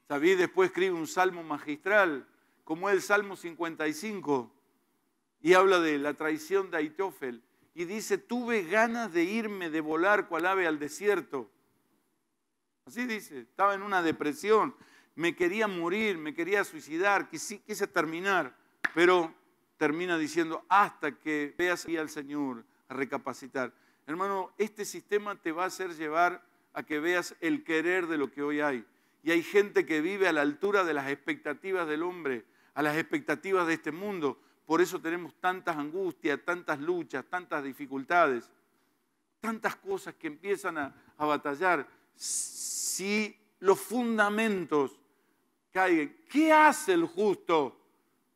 David después escribe un salmo magistral, como el Salmo 55 y habla de la traición de Aitofel y dice, tuve ganas de irme, de volar cual ave al desierto. Así dice, estaba en una depresión, me quería morir, me quería suicidar, quise, terminar, pero termina diciendo, hasta que veas al Señor a recapacitar. Hermano, este sistema te va a hacer llevar a que veas el querer de lo que hoy hay. Y hay gente que vive a la altura de las expectativas del hombre, a las expectativas de este mundo. Por eso tenemos tantas angustias, tantas luchas, tantas dificultades, tantas cosas que empiezan a, batallar. Si los fundamentos caen, ¿qué hace el justo?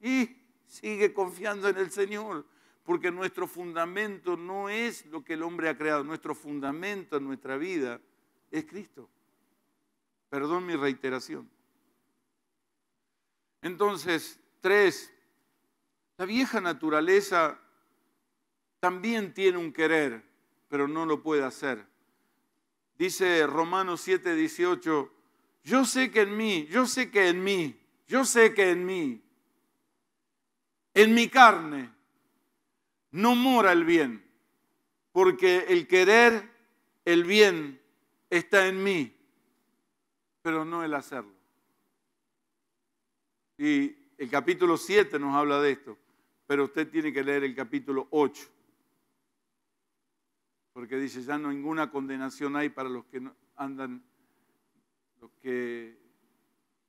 Y sigue confiando en el Señor, porque nuestro fundamento no es lo que el hombre ha creado, nuestro fundamento en nuestra vida es Cristo. Perdón mi reiteración. Entonces, tres, la vieja naturaleza también tiene un querer, pero no lo puede hacer. Dice Romanos 7, yo sé que en mí, yo sé que en mí, yo sé que en mí, en mi carne, no mora el bien, porque el querer, el bien, está en mí, pero no el hacerlo. Y el capítulo 7 nos habla de esto pero usted tiene que leer el capítulo 8, porque dice, ya no ninguna condenación hay para los que no andan, los que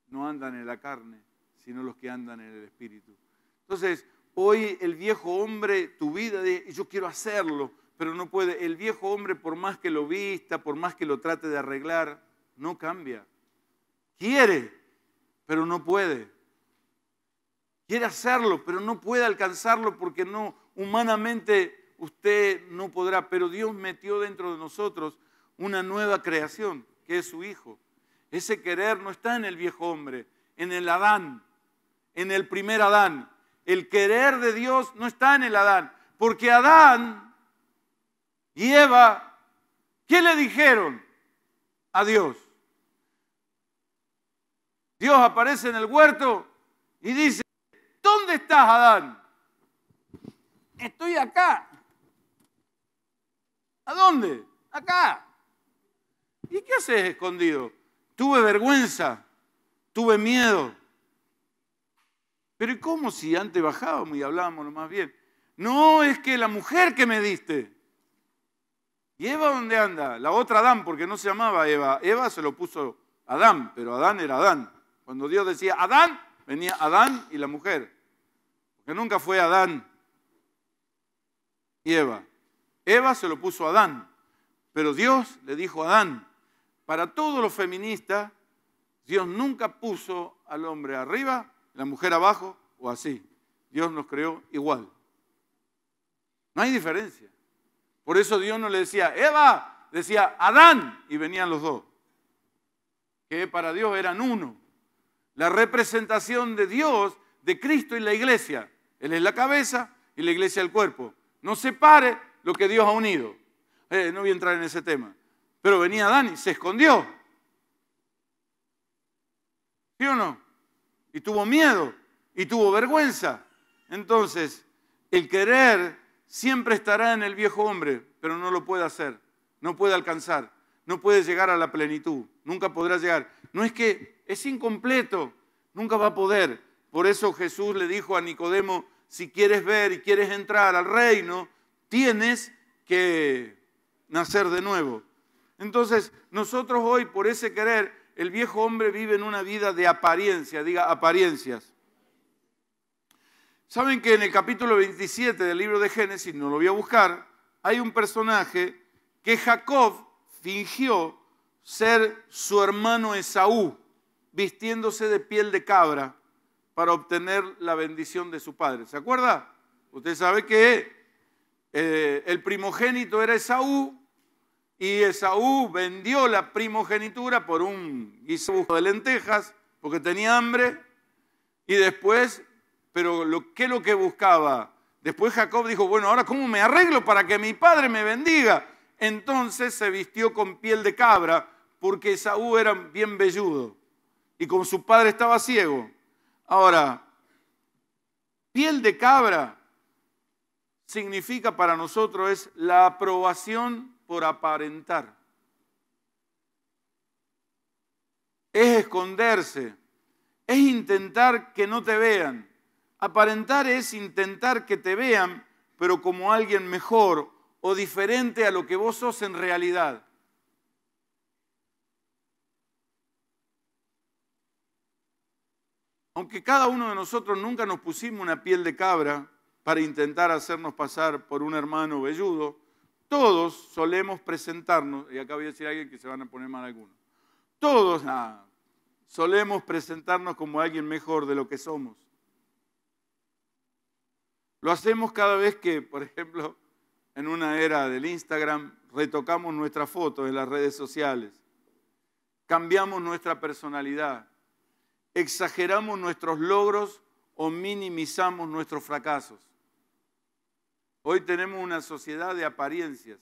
no andan en la carne, sino los que andan en el Espíritu. Entonces, hoy el viejo hombre, tu vida, y yo quiero hacerlo, pero no puede. El viejo hombre, por más que lo vista, por más que lo trate de arreglar, no cambia. Quiere, pero no puede quiere hacerlo, pero no puede alcanzarlo porque no, humanamente usted no podrá. Pero Dios metió dentro de nosotros una nueva creación, que es su Hijo. Ese querer no está en el viejo hombre, en el Adán, en el primer Adán. El querer de Dios no está en el Adán, porque Adán y Eva, ¿qué le dijeron a Dios? Dios aparece en el huerto y dice, ¿Dónde estás, Adán? Estoy acá. ¿A dónde? Acá. ¿Y qué haces escondido? Tuve vergüenza, tuve miedo. Pero ¿y cómo si antes bajábamos y hablábamos más bien? No, es que la mujer que me diste. ¿Y Eva dónde anda? La otra Adán, porque no se llamaba Eva. Eva se lo puso Adán, pero Adán era Adán. Cuando Dios decía Adán, venía Adán y la mujer que nunca fue Adán y Eva. Eva se lo puso a Adán. Pero Dios le dijo a Adán, para todos los feministas, Dios nunca puso al hombre arriba, la mujer abajo o así. Dios nos creó igual. No hay diferencia. Por eso Dios no le decía Eva, decía Adán y venían los dos. Que para Dios eran uno. La representación de Dios, de Cristo y la iglesia. Él es la cabeza y la iglesia el cuerpo. No separe lo que Dios ha unido. Eh, no voy a entrar en ese tema. Pero venía Dani, se escondió. ¿Sí o no? Y tuvo miedo y tuvo vergüenza. Entonces, el querer siempre estará en el viejo hombre, pero no lo puede hacer, no puede alcanzar, no puede llegar a la plenitud, nunca podrá llegar. No es que es incompleto, nunca va a poder. Por eso Jesús le dijo a Nicodemo, si quieres ver y quieres entrar al reino, tienes que nacer de nuevo. Entonces, nosotros hoy, por ese querer, el viejo hombre vive en una vida de apariencia, diga apariencias. Saben que en el capítulo 27 del libro de Génesis, no lo voy a buscar, hay un personaje que Jacob fingió ser su hermano Esaú, vistiéndose de piel de cabra para obtener la bendición de su padre. ¿Se acuerda? Usted sabe que eh, el primogénito era Esaú y Esaú vendió la primogenitura por un guisado de lentejas porque tenía hambre y después, pero lo, ¿qué es lo que buscaba? Después Jacob dijo, bueno, ahora ¿cómo me arreglo para que mi padre me bendiga? Entonces se vistió con piel de cabra porque Esaú era bien velludo y con su padre estaba ciego, Ahora, piel de cabra significa para nosotros es la aprobación por aparentar. Es esconderse, es intentar que no te vean. Aparentar es intentar que te vean, pero como alguien mejor o diferente a lo que vos sos en realidad. aunque cada uno de nosotros nunca nos pusimos una piel de cabra para intentar hacernos pasar por un hermano velludo, todos solemos presentarnos, y acá voy a decir alguien que se van a poner mal algunos, todos solemos presentarnos como alguien mejor de lo que somos. Lo hacemos cada vez que, por ejemplo, en una era del Instagram, retocamos nuestras fotos en las redes sociales, cambiamos nuestra personalidad, exageramos nuestros logros o minimizamos nuestros fracasos. Hoy tenemos una sociedad de apariencias,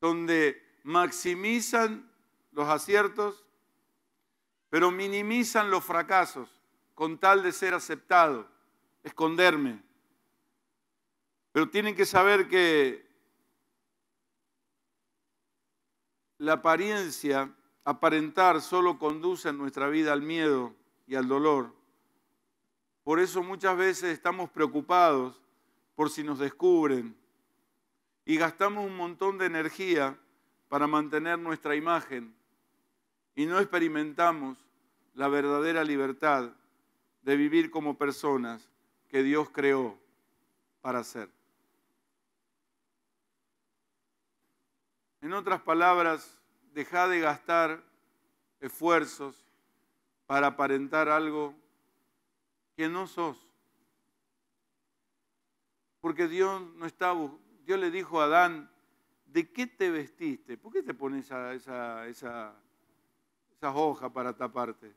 donde maximizan los aciertos, pero minimizan los fracasos con tal de ser aceptado, esconderme. Pero tienen que saber que la apariencia aparentar solo conduce en nuestra vida al miedo y al dolor. Por eso muchas veces estamos preocupados por si nos descubren y gastamos un montón de energía para mantener nuestra imagen y no experimentamos la verdadera libertad de vivir como personas que Dios creó para ser. En otras palabras, deja de gastar esfuerzos para aparentar algo que no sos. Porque Dios no está, Dios le dijo a Adán, ¿de qué te vestiste? ¿Por qué te pones esa, esa, esa, esas hojas para taparte?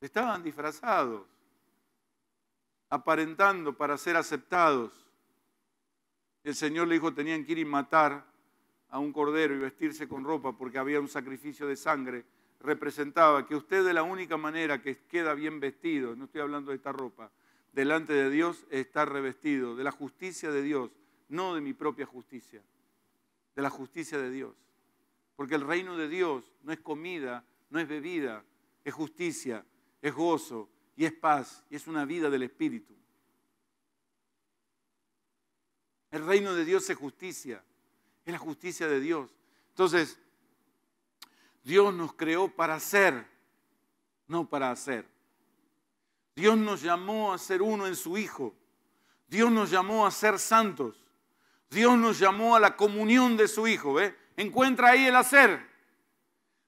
Estaban disfrazados, aparentando para ser aceptados. El Señor le dijo, tenían que ir y matar a un cordero y vestirse con ropa porque había un sacrificio de sangre, representaba que usted de la única manera que queda bien vestido, no estoy hablando de esta ropa, delante de Dios está estar revestido de la justicia de Dios, no de mi propia justicia, de la justicia de Dios. Porque el reino de Dios no es comida, no es bebida, es justicia, es gozo y es paz y es una vida del Espíritu. El reino de Dios es justicia es la justicia de Dios. Entonces, Dios nos creó para ser, no para hacer. Dios nos llamó a ser uno en su Hijo. Dios nos llamó a ser santos. Dios nos llamó a la comunión de su Hijo. ¿ve? Encuentra ahí el hacer.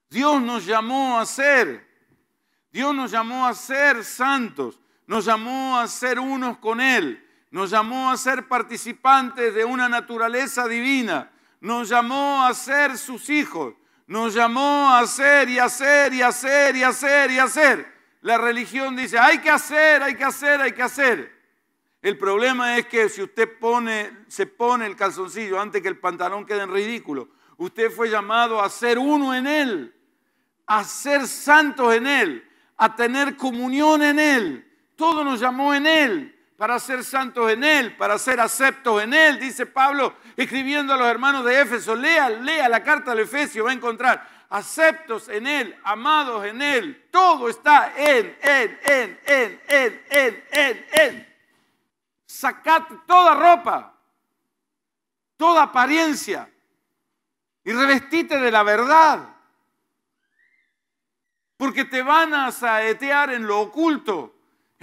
Dios nos llamó a ser. Dios nos llamó a ser santos. Nos llamó a ser unos con Él. Nos llamó a ser participantes de una naturaleza divina nos llamó a ser sus hijos, nos llamó a hacer y hacer y hacer y hacer y hacer. La religión dice, hay que hacer, hay que hacer, hay que hacer. El problema es que si usted pone, se pone el calzoncillo antes que el pantalón quede en ridículo, usted fue llamado a ser uno en Él, a ser santos en Él, a tener comunión en Él. Todo nos llamó en Él para ser santos en Él, para ser aceptos en Él. Dice Pablo, escribiendo a los hermanos de Éfeso, lea, lea la carta de Efesio, va a encontrar aceptos en Él, amados en Él. Todo está en, en, en, en, en, en, en, en. Sacad toda ropa, toda apariencia y revestite de la verdad. Porque te van a saetear en lo oculto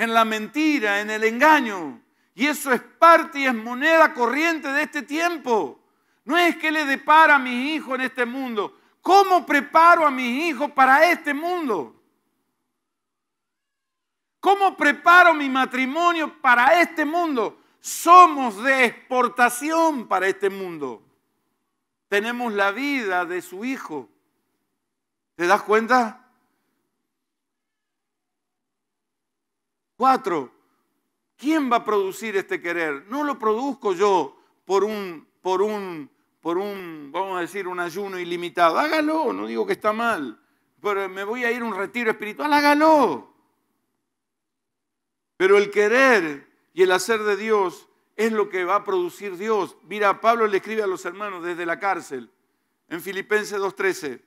en la mentira, en el engaño. Y eso es parte y es moneda corriente de este tiempo. No es que le depara a mis hijos en este mundo. ¿Cómo preparo a mis hijos para este mundo? ¿Cómo preparo mi matrimonio para este mundo? Somos de exportación para este mundo. Tenemos la vida de su hijo. ¿Te das cuenta? Cuatro, ¿quién va a producir este querer? No lo produzco yo por un, por un, por un, vamos a decir, un ayuno ilimitado. Hágalo, no digo que está mal, pero me voy a ir a un retiro espiritual, hágalo. Pero el querer y el hacer de Dios es lo que va a producir Dios. Mira, Pablo le escribe a los hermanos desde la cárcel en Filipenses 2.13,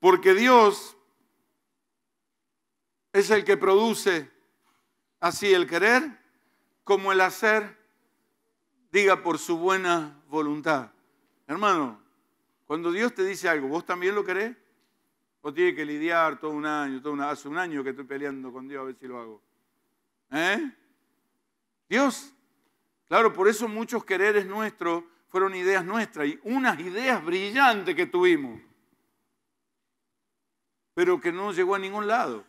porque Dios es el que produce Así el querer como el hacer, diga por su buena voluntad. Hermano, cuando Dios te dice algo, ¿vos también lo querés? ¿O tiene que lidiar todo un año, todo una, hace un año que estoy peleando con Dios a ver si lo hago? ¿Eh? Dios, claro, por eso muchos quereres nuestros fueron ideas nuestras y unas ideas brillantes que tuvimos, pero que no llegó a ningún lado.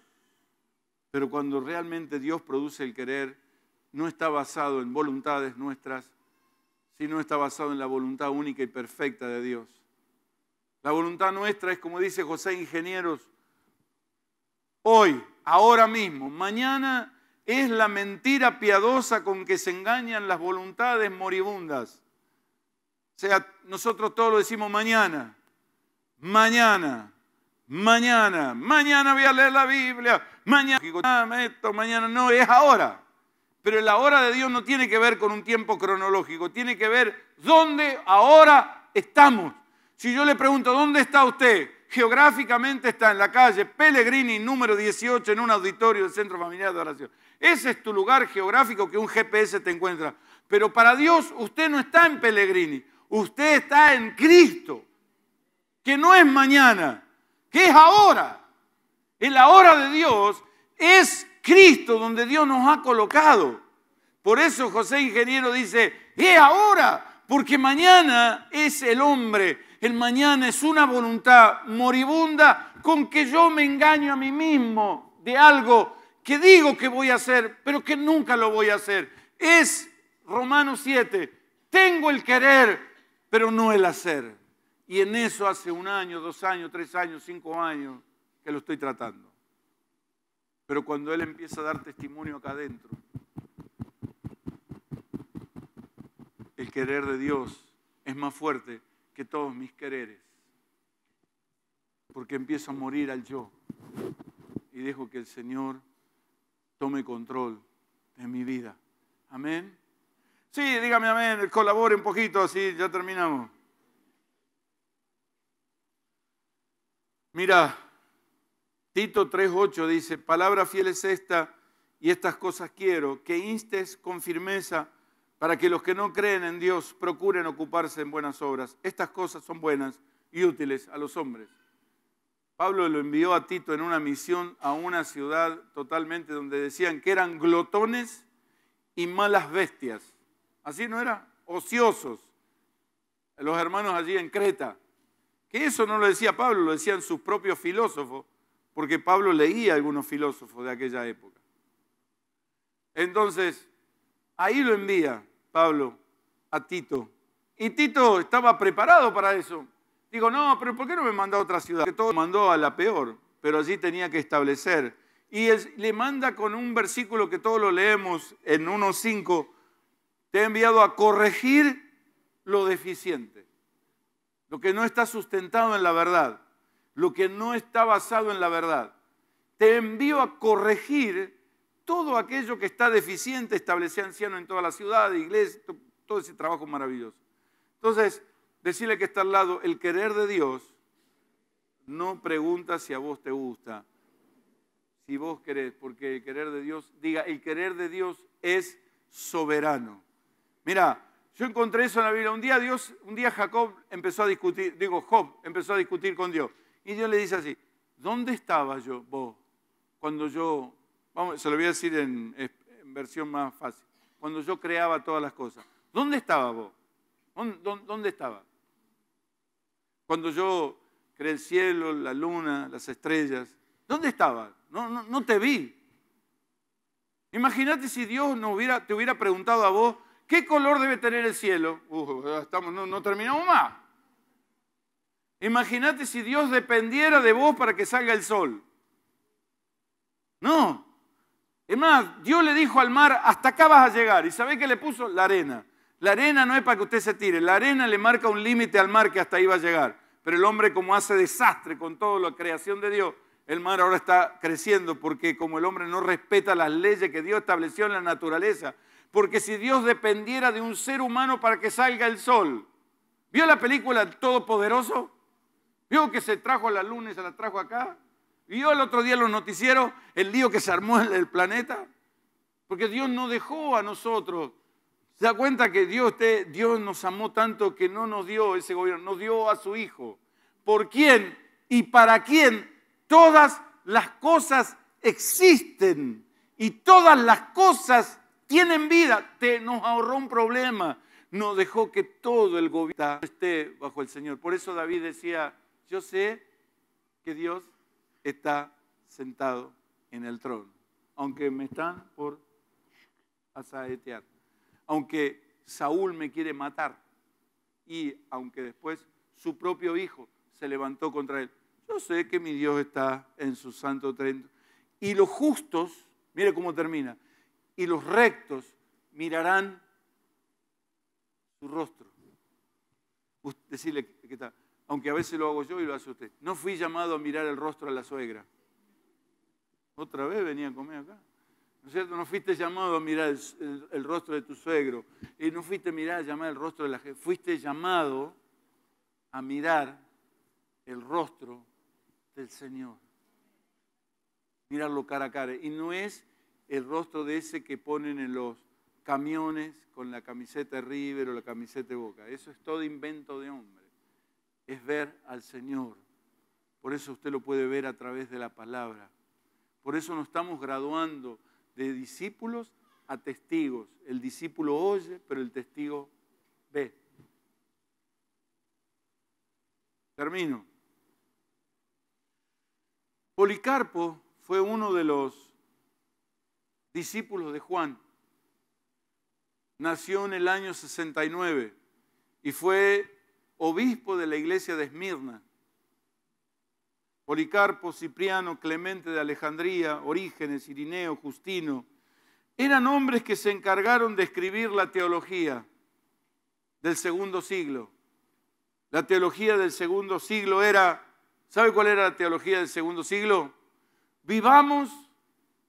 Pero cuando realmente Dios produce el querer, no está basado en voluntades nuestras, sino está basado en la voluntad única y perfecta de Dios. La voluntad nuestra es, como dice José Ingenieros, hoy, ahora mismo, mañana es la mentira piadosa con que se engañan las voluntades moribundas. O sea, nosotros todos lo decimos mañana, mañana, mañana, mañana voy a leer la Biblia, mañana esto, mañana no, es ahora. Pero la hora de Dios no tiene que ver con un tiempo cronológico, tiene que ver dónde ahora estamos. Si yo le pregunto, ¿dónde está usted? Geográficamente está en la calle Pellegrini número 18 en un auditorio del Centro Familiar de Oración. Ese es tu lugar geográfico que un GPS te encuentra. Pero para Dios usted no está en Pellegrini, usted está en Cristo, que no es mañana, que es ahora. En la hora de Dios es Cristo donde Dios nos ha colocado. Por eso José Ingeniero dice, es ahora, porque mañana es el hombre, el mañana es una voluntad moribunda con que yo me engaño a mí mismo de algo que digo que voy a hacer, pero que nunca lo voy a hacer. Es Romanos 7, tengo el querer, pero no el hacer. Y en eso hace un año, dos años, tres años, cinco años que lo estoy tratando. Pero cuando Él empieza a dar testimonio acá adentro, el querer de Dios es más fuerte que todos mis quereres. Porque empiezo a morir al yo y dejo que el Señor tome control de mi vida. Amén. Sí, dígame amén, Colabore un poquito, así ya terminamos. Mira, Tito 3.8 dice, palabra fiel es esta y estas cosas quiero, que instes con firmeza para que los que no creen en Dios procuren ocuparse en buenas obras. Estas cosas son buenas y útiles a los hombres. Pablo lo envió a Tito en una misión a una ciudad totalmente donde decían que eran glotones y malas bestias. Así no era, ociosos. Los hermanos allí en Creta. Que eso no lo decía Pablo, lo decían sus propios filósofos, porque Pablo leía a algunos filósofos de aquella época. Entonces, ahí lo envía Pablo a Tito. Y Tito estaba preparado para eso. Digo, no, pero ¿por qué no me mandó a otra ciudad? Que todo mandó a la peor, pero allí tenía que establecer. Y le manda con un versículo que todos lo leemos en 1.5, te he enviado a corregir lo deficiente lo que no está sustentado en la verdad, lo que no está basado en la verdad. Te envío a corregir todo aquello que está deficiente, establece anciano en toda la ciudad, iglesia, todo ese trabajo maravilloso. Entonces, decirle que está al lado, el querer de Dios no pregunta si a vos te gusta, si vos querés, porque el querer de Dios, diga, el querer de Dios es soberano. Mira, yo encontré eso en la Biblia. Un día Dios, un día Jacob empezó a discutir, digo, Job empezó a discutir con Dios. Y Dios le dice así, ¿dónde estaba yo, vos, cuando yo, vamos, se lo voy a decir en, versión más fácil, cuando yo creaba todas las cosas? ¿Dónde estaba vos? ¿Dónde, estaba? Cuando yo creé el cielo, la luna, las estrellas, ¿dónde estaba? No, no, no te vi. Imagínate si Dios no hubiera, te hubiera preguntado a vos, ¿Qué color debe tener el cielo? estamos, no, no terminamos más. Imagínate si Dios dependiera de vos para que salga el sol. No. Es más, Dios le dijo al mar, hasta acá vas a llegar. ¿Y sabés qué le puso? La arena. La arena no es para que usted se tire. La arena le marca un límite al mar que hasta ahí va a llegar. Pero el hombre como hace desastre con toda la creación de Dios, el mar ahora está creciendo porque como el hombre no respeta las leyes que Dios estableció en la naturaleza, porque si Dios dependiera de un ser humano para que salga el sol, ¿vio la película Todopoderoso? ¿Vio que se trajo a la luna y se la trajo acá? ¿Vio el otro día los noticieros el lío que se armó en el planeta? Porque Dios no dejó a nosotros. ¿Se da cuenta que Dios, Dios nos amó tanto que no nos dio ese gobierno, nos dio a su Hijo? ¿Por quién y para quién todas las cosas existen? Y todas las cosas tienen vida, te nos ahorró un problema, nos dejó que todo el gobierno esté bajo el Señor. Por eso David decía, yo sé que Dios está sentado en el trono, aunque me están por asaetear, aunque Saúl me quiere matar y aunque después su propio hijo se levantó contra él. Yo sé que mi Dios está en su santo trono. Y los justos, mire cómo termina, y los rectos mirarán su rostro. Decirle que está, aunque a veces lo hago yo y lo hace usted. No fui llamado a mirar el rostro a la suegra. Otra vez venía a comer acá. ¿No es cierto? No fuiste llamado a mirar el, rostro de tu suegro. Y no fuiste a mirar, a llamar el rostro de la gente. Fuiste llamado a mirar el rostro del Señor. Mirarlo cara a cara. Y no es el rostro de ese que ponen en los camiones con la camiseta River o la camiseta Boca. Eso es todo invento de hombre. Es ver al Señor. Por eso usted lo puede ver a través de la palabra. Por eso nos estamos graduando de discípulos a testigos. El discípulo oye, pero el testigo ve. Termino. Policarpo fue uno de los discípulos de Juan. Nació en el año 69 y fue obispo de la iglesia de Esmirna. Policarpo, Cipriano, Clemente de Alejandría, Orígenes, Irineo, Justino, eran hombres que se encargaron de escribir la teología del segundo siglo. La teología del segundo siglo era, ¿sabe cuál era la teología del segundo siglo? Vivamos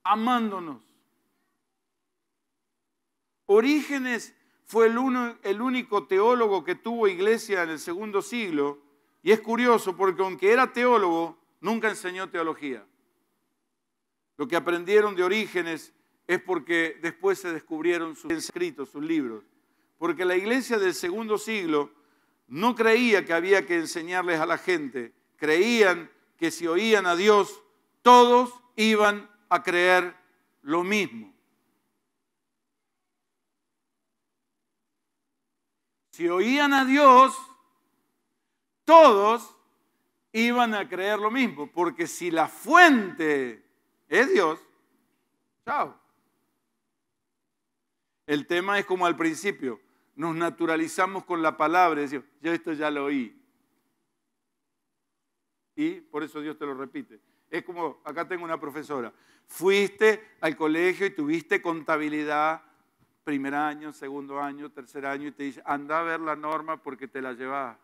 amándonos. Orígenes fue el, único teólogo que tuvo iglesia en el segundo siglo, y es curioso porque aunque era teólogo, nunca enseñó teología. Lo que aprendieron de Orígenes es porque después se descubrieron sus escritos, sus libros. Porque la iglesia del segundo siglo no creía que había que enseñarles a la gente, creían que si oían a Dios, todos iban a creer lo mismo. si oían a Dios, todos iban a creer lo mismo, porque si la fuente es Dios, chao. El tema es como al principio, nos naturalizamos con la palabra, decimos, yo esto ya lo oí. Y por eso Dios te lo repite. Es como, acá tengo una profesora, fuiste al colegio y tuviste contabilidad, primer año, segundo año, tercer año, y te dice, anda a ver la norma porque te la llevas.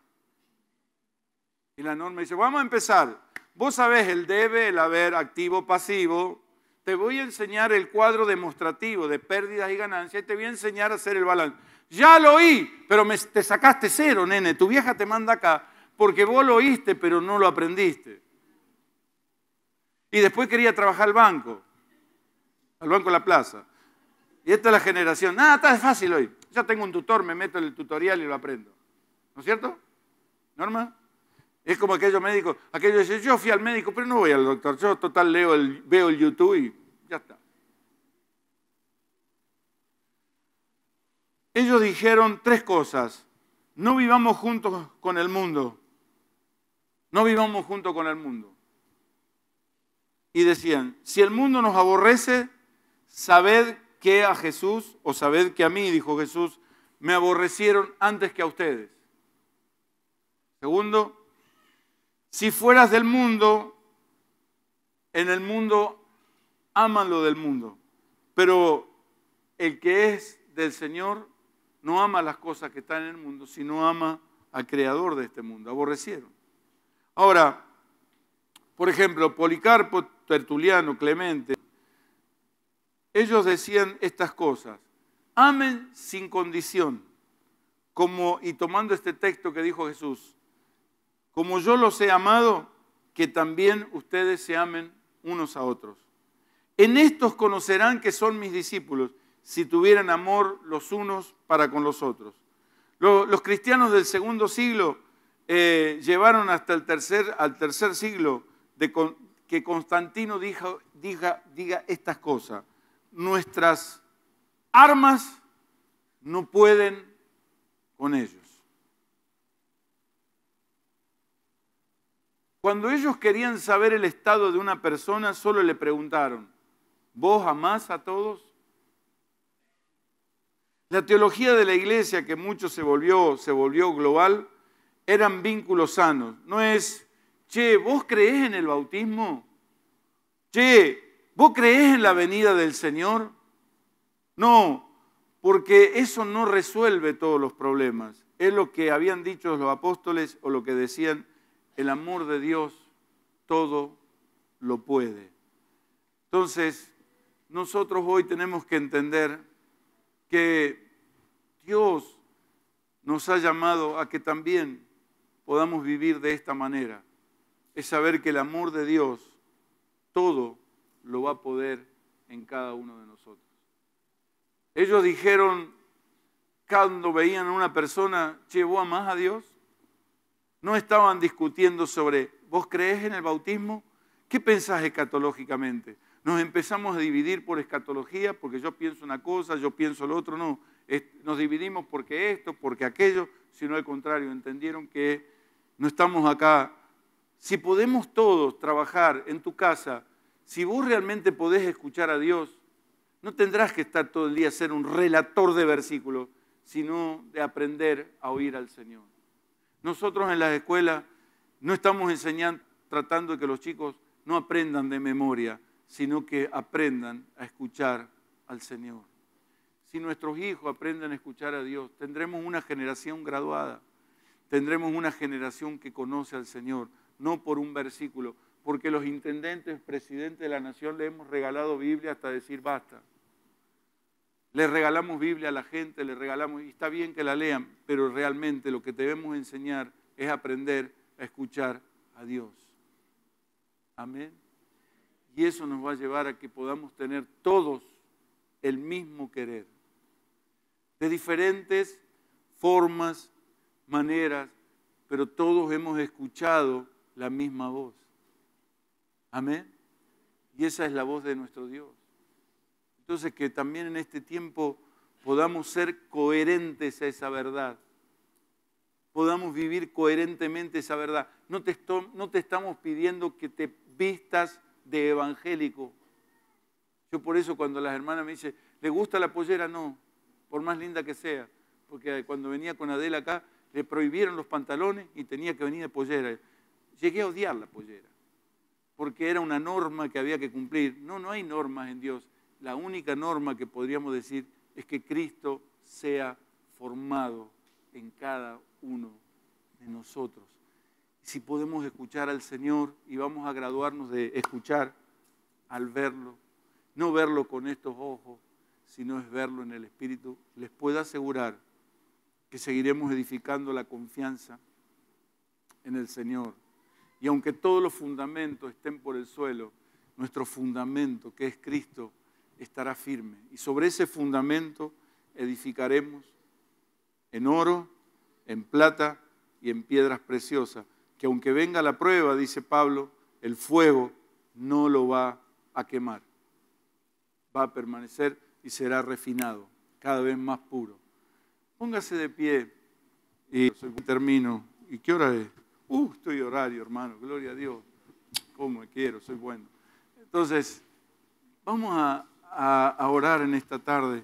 Y la norma dice, vamos a empezar. Vos sabés el debe, el haber, activo, pasivo. Te voy a enseñar el cuadro demostrativo de pérdidas y ganancias y te voy a enseñar a hacer el balance. Ya lo oí, pero te sacaste cero, nene. Tu vieja te manda acá porque vos lo oíste, pero no lo aprendiste. Y después quería trabajar al banco, al banco de la plaza. Y esta es la generación. Nada, ah, está fácil hoy. Ya tengo un tutor, me meto en el tutorial y lo aprendo. ¿No es cierto? ¿Norma? Es como aquellos médicos. Aquellos dicen, yo fui al médico, pero no voy al doctor. Yo total leo veo el YouTube y ya está. Ellos dijeron tres cosas. No vivamos juntos con el mundo. No vivamos juntos con el mundo. Y decían, si el mundo nos aborrece, sabed que a Jesús, o sabed que a mí, dijo Jesús, me aborrecieron antes que a ustedes. Segundo, si fueras del mundo, en el mundo aman lo del mundo, pero el que es del Señor no ama las cosas que están en el mundo, sino ama al creador de este mundo, aborrecieron. Ahora, por ejemplo, Policarpo, Tertuliano, Clemente, ellos decían estas cosas. Amen sin condición, como, y tomando este texto que dijo Jesús, como yo los he amado, que también ustedes se amen unos a otros. En estos conocerán que son mis discípulos, si tuvieran amor los unos para con los otros. Los, cristianos del segundo siglo eh, llevaron hasta el tercer, al tercer siglo que Constantino dijo, diga estas cosas nuestras armas no pueden con ellos. Cuando ellos querían saber el estado de una persona, solo le preguntaron, ¿vos amás a todos? La teología de la iglesia, que mucho se volvió, global, eran vínculos sanos. No es, che, ¿vos crees en el bautismo? Che, ¿Vos crees en la venida del Señor? No, porque eso no resuelve todos los problemas. Es lo que habían dicho los apóstoles o lo que decían, el amor de Dios todo lo puede. Entonces, nosotros hoy tenemos que entender que Dios nos ha llamado a que también podamos vivir de esta manera. Es saber que el amor de Dios todo lo va a poder en cada uno de nosotros. Ellos dijeron, cuando veían a una persona, llevó a más a Dios? No estaban discutiendo sobre, ¿vos crees en el bautismo? ¿Qué pensás escatológicamente? Nos empezamos a dividir por escatología, porque yo pienso una cosa, yo pienso lo otro, no. Nos dividimos porque esto, porque aquello, sino al contrario, entendieron que no estamos acá. Si podemos todos trabajar en tu casa si vos realmente podés escuchar a Dios, no tendrás que estar todo el día ser un relator de versículos, sino de aprender a oír al Señor. Nosotros en las escuelas no estamos enseñando, tratando de que los chicos no aprendan de memoria, sino que aprendan a escuchar al Señor. Si nuestros hijos aprenden a escuchar a Dios, tendremos una generación graduada, tendremos una generación que conoce al Señor, no por un versículo, porque los intendentes, presidentes de la nación, le hemos regalado Biblia hasta decir basta. Le regalamos Biblia a la gente, le regalamos, y está bien que la lean, pero realmente lo que debemos enseñar es aprender a escuchar a Dios. Amén. Y eso nos va a llevar a que podamos tener todos el mismo querer, de diferentes formas, maneras, pero todos hemos escuchado la misma voz. Amén. Y esa es la voz de nuestro Dios. Entonces que también en este tiempo podamos ser coherentes a esa verdad. Podamos vivir coherentemente esa verdad. No te, estamos pidiendo que te vistas de evangélico. Yo por eso cuando las hermanas me dicen, ¿le gusta la pollera? No, por más linda que sea. Porque cuando venía con Adela acá, le prohibieron los pantalones y tenía que venir de pollera. Llegué a odiar la pollera porque era una norma que había que cumplir. No, no hay normas en Dios. La única norma que podríamos decir es que Cristo sea formado en cada uno de nosotros. Si podemos escuchar al Señor y vamos a graduarnos de escuchar al verlo, no verlo con estos ojos, sino es verlo en el Espíritu, les puedo asegurar que seguiremos edificando la confianza en el Señor. Y aunque todos los fundamentos estén por el suelo, nuestro fundamento, que es Cristo, estará firme. Y sobre ese fundamento edificaremos en oro, en plata y en piedras preciosas, que aunque venga la prueba, dice Pablo, el fuego no lo va a quemar. Va a permanecer y será refinado, cada vez más puro. Póngase de pie y termino. ¿Y qué hora es? Uh, estoy horario, hermano, gloria a Dios. como me quiero, soy bueno. Entonces, vamos a, orar en esta tarde.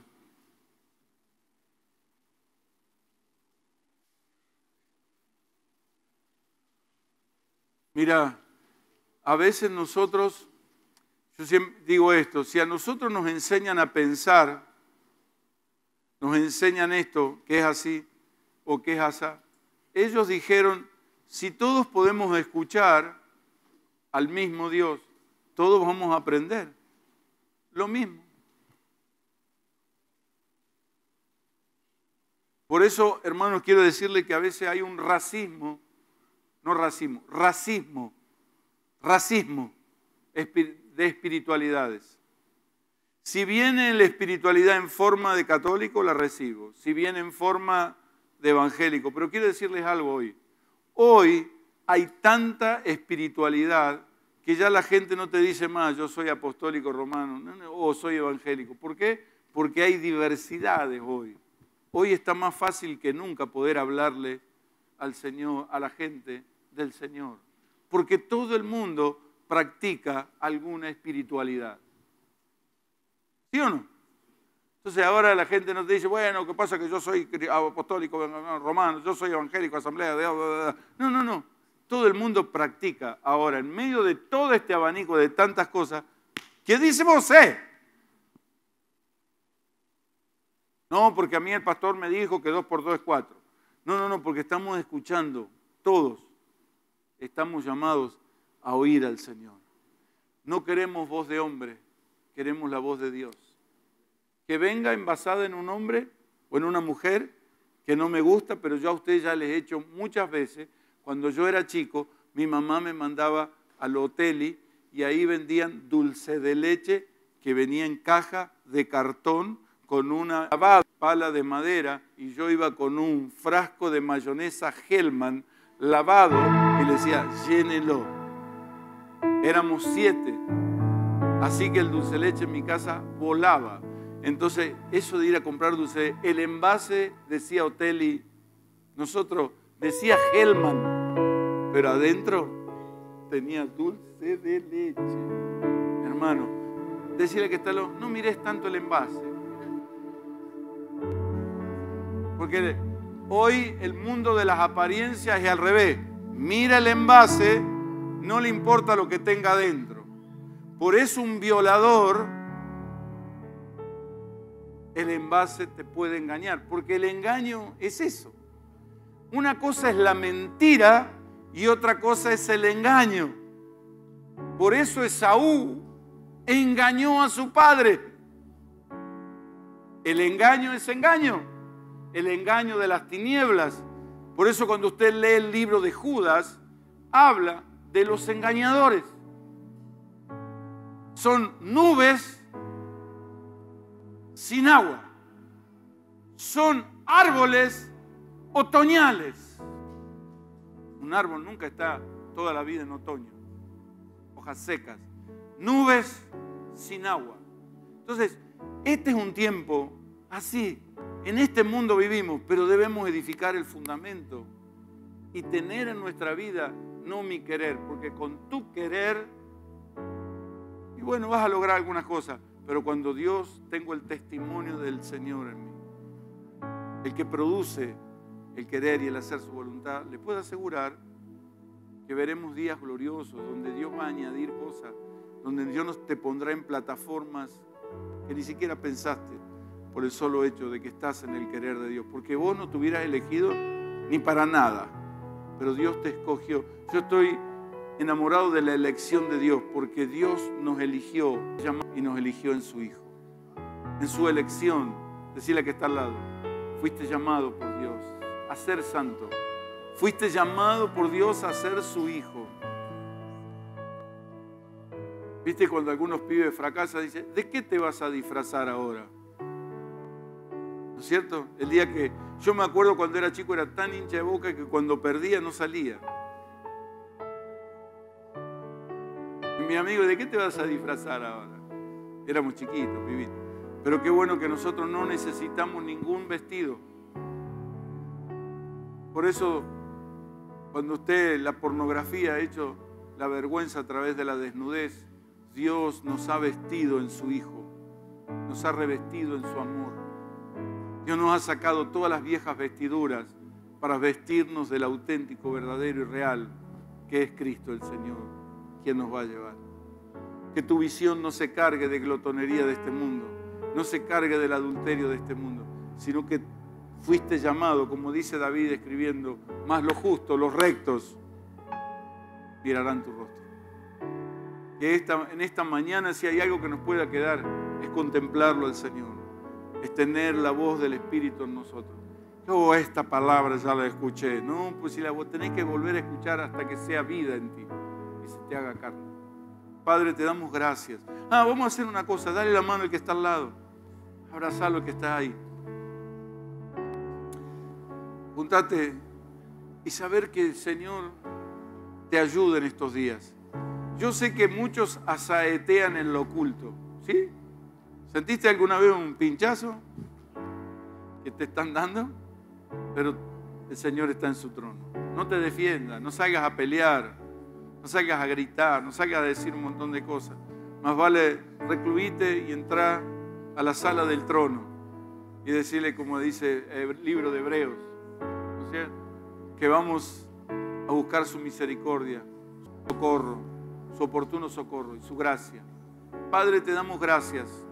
Mira, a veces nosotros, yo siempre digo esto, si a nosotros nos enseñan a pensar, nos enseñan esto, que es así o que es así, ellos dijeron, si todos podemos escuchar al mismo Dios, todos vamos a aprender lo mismo. Por eso, hermanos, quiero decirle que a veces hay un racismo, no racismo, racismo, racismo de espiritualidades. Si viene la espiritualidad en forma de católico, la recibo. Si viene en forma de evangélico. Pero quiero decirles algo hoy. Hoy hay tanta espiritualidad que ya la gente no te dice más, yo soy apostólico romano o soy evangélico. ¿Por qué? Porque hay diversidades hoy. Hoy está más fácil que nunca poder hablarle al Señor, a la gente del Señor. Porque todo el mundo practica alguna espiritualidad. ¿Sí o no? Entonces ahora la gente nos dice, bueno, ¿qué pasa que yo soy apostólico romano, yo soy evangélico, asamblea de... No, no, no. Todo el mundo practica ahora, en medio de todo este abanico de tantas cosas, ¿qué dice José? No, porque a mí el pastor me dijo que dos por dos es cuatro. No, no, no, porque estamos escuchando, todos estamos llamados a oír al Señor. No queremos voz de hombre, queremos la voz de Dios que venga envasada en un hombre o en una mujer que no me gusta, pero ya a ustedes ya les he hecho muchas veces. Cuando yo era chico, mi mamá me mandaba al hotel y ahí vendían dulce de leche que venía en caja de cartón con una pala de madera y yo iba con un frasco de mayonesa Hellman lavado y le decía, llénelo. Éramos siete, así que el dulce de leche en mi casa volaba. Entonces, eso de ir a comprar dulce, el envase decía Oteli, nosotros decía Hellman, pero adentro tenía dulce de leche. Hermano, decirle que está no mires tanto el envase. Porque hoy el mundo de las apariencias es al revés. Mira el envase, no le importa lo que tenga adentro. Por eso un violador el envase te puede engañar, porque el engaño es eso. Una cosa es la mentira y otra cosa es el engaño. Por eso Esaú engañó a su padre. El engaño es engaño, el engaño de las tinieblas. Por eso cuando usted lee el libro de Judas, habla de los engañadores. Son nubes sin agua. Son árboles otoñales. Un árbol nunca está toda la vida en otoño. Hojas secas. Nubes sin agua. Entonces, este es un tiempo así. En este mundo vivimos, pero debemos edificar el fundamento y tener en nuestra vida no mi querer, porque con tu querer, y bueno, vas a lograr algunas cosas, pero cuando Dios, tengo el testimonio del Señor en mí, el que produce el querer y el hacer su voluntad, le puedo asegurar que veremos días gloriosos donde Dios va a añadir cosas, donde Dios te pondrá en plataformas que ni siquiera pensaste por el solo hecho de que estás en el querer de Dios, porque vos no te hubieras elegido ni para nada, pero Dios te escogió. Yo estoy Enamorado de la elección de Dios, porque Dios nos eligió y nos eligió en su Hijo. En su elección, decirle que está al lado, fuiste llamado por Dios a ser santo. Fuiste llamado por Dios a ser su Hijo. ¿Viste cuando algunos pibes fracasan? dice, ¿de qué te vas a disfrazar ahora? ¿No es cierto? El día que yo me acuerdo cuando era chico era tan hincha de boca que cuando perdía no salía. mi amigo, ¿de qué te vas a disfrazar ahora? Éramos chiquitos, vivimos. Pero qué bueno que nosotros no necesitamos ningún vestido. Por eso, cuando usted la pornografía ha hecho la vergüenza a través de la desnudez, Dios nos ha vestido en su Hijo, nos ha revestido en su amor. Dios nos ha sacado todas las viejas vestiduras para vestirnos del auténtico, verdadero y real que es Cristo el Señor nos va a llevar. Que tu visión no se cargue de glotonería de este mundo, no se cargue del adulterio de este mundo, sino que fuiste llamado, como dice David escribiendo, más los justos, los rectos, mirarán tu rostro. Que esta, en esta mañana, si hay algo que nos pueda quedar, es contemplarlo al Señor, es tener la voz del Espíritu en nosotros. Yo oh, esta palabra ya la escuché, no, pues si la tenés que volver a escuchar hasta que sea vida en ti se te haga carne. Padre, te damos gracias. Ah, vamos a hacer una cosa, dale la mano al que está al lado. Abrazalo al que está ahí. Juntate y saber que el Señor te ayuda en estos días. Yo sé que muchos asaetean en lo oculto, ¿sí? ¿Sentiste alguna vez un pinchazo que te están dando? Pero el Señor está en su trono. No te defiendas no salgas a pelear no salgas a gritar, no salgas a decir un montón de cosas. Más vale recluirte y entrar a la sala del trono y decirle, como dice el libro de Hebreos, que vamos a buscar su misericordia, su socorro, su oportuno socorro y su gracia. Padre, te damos gracias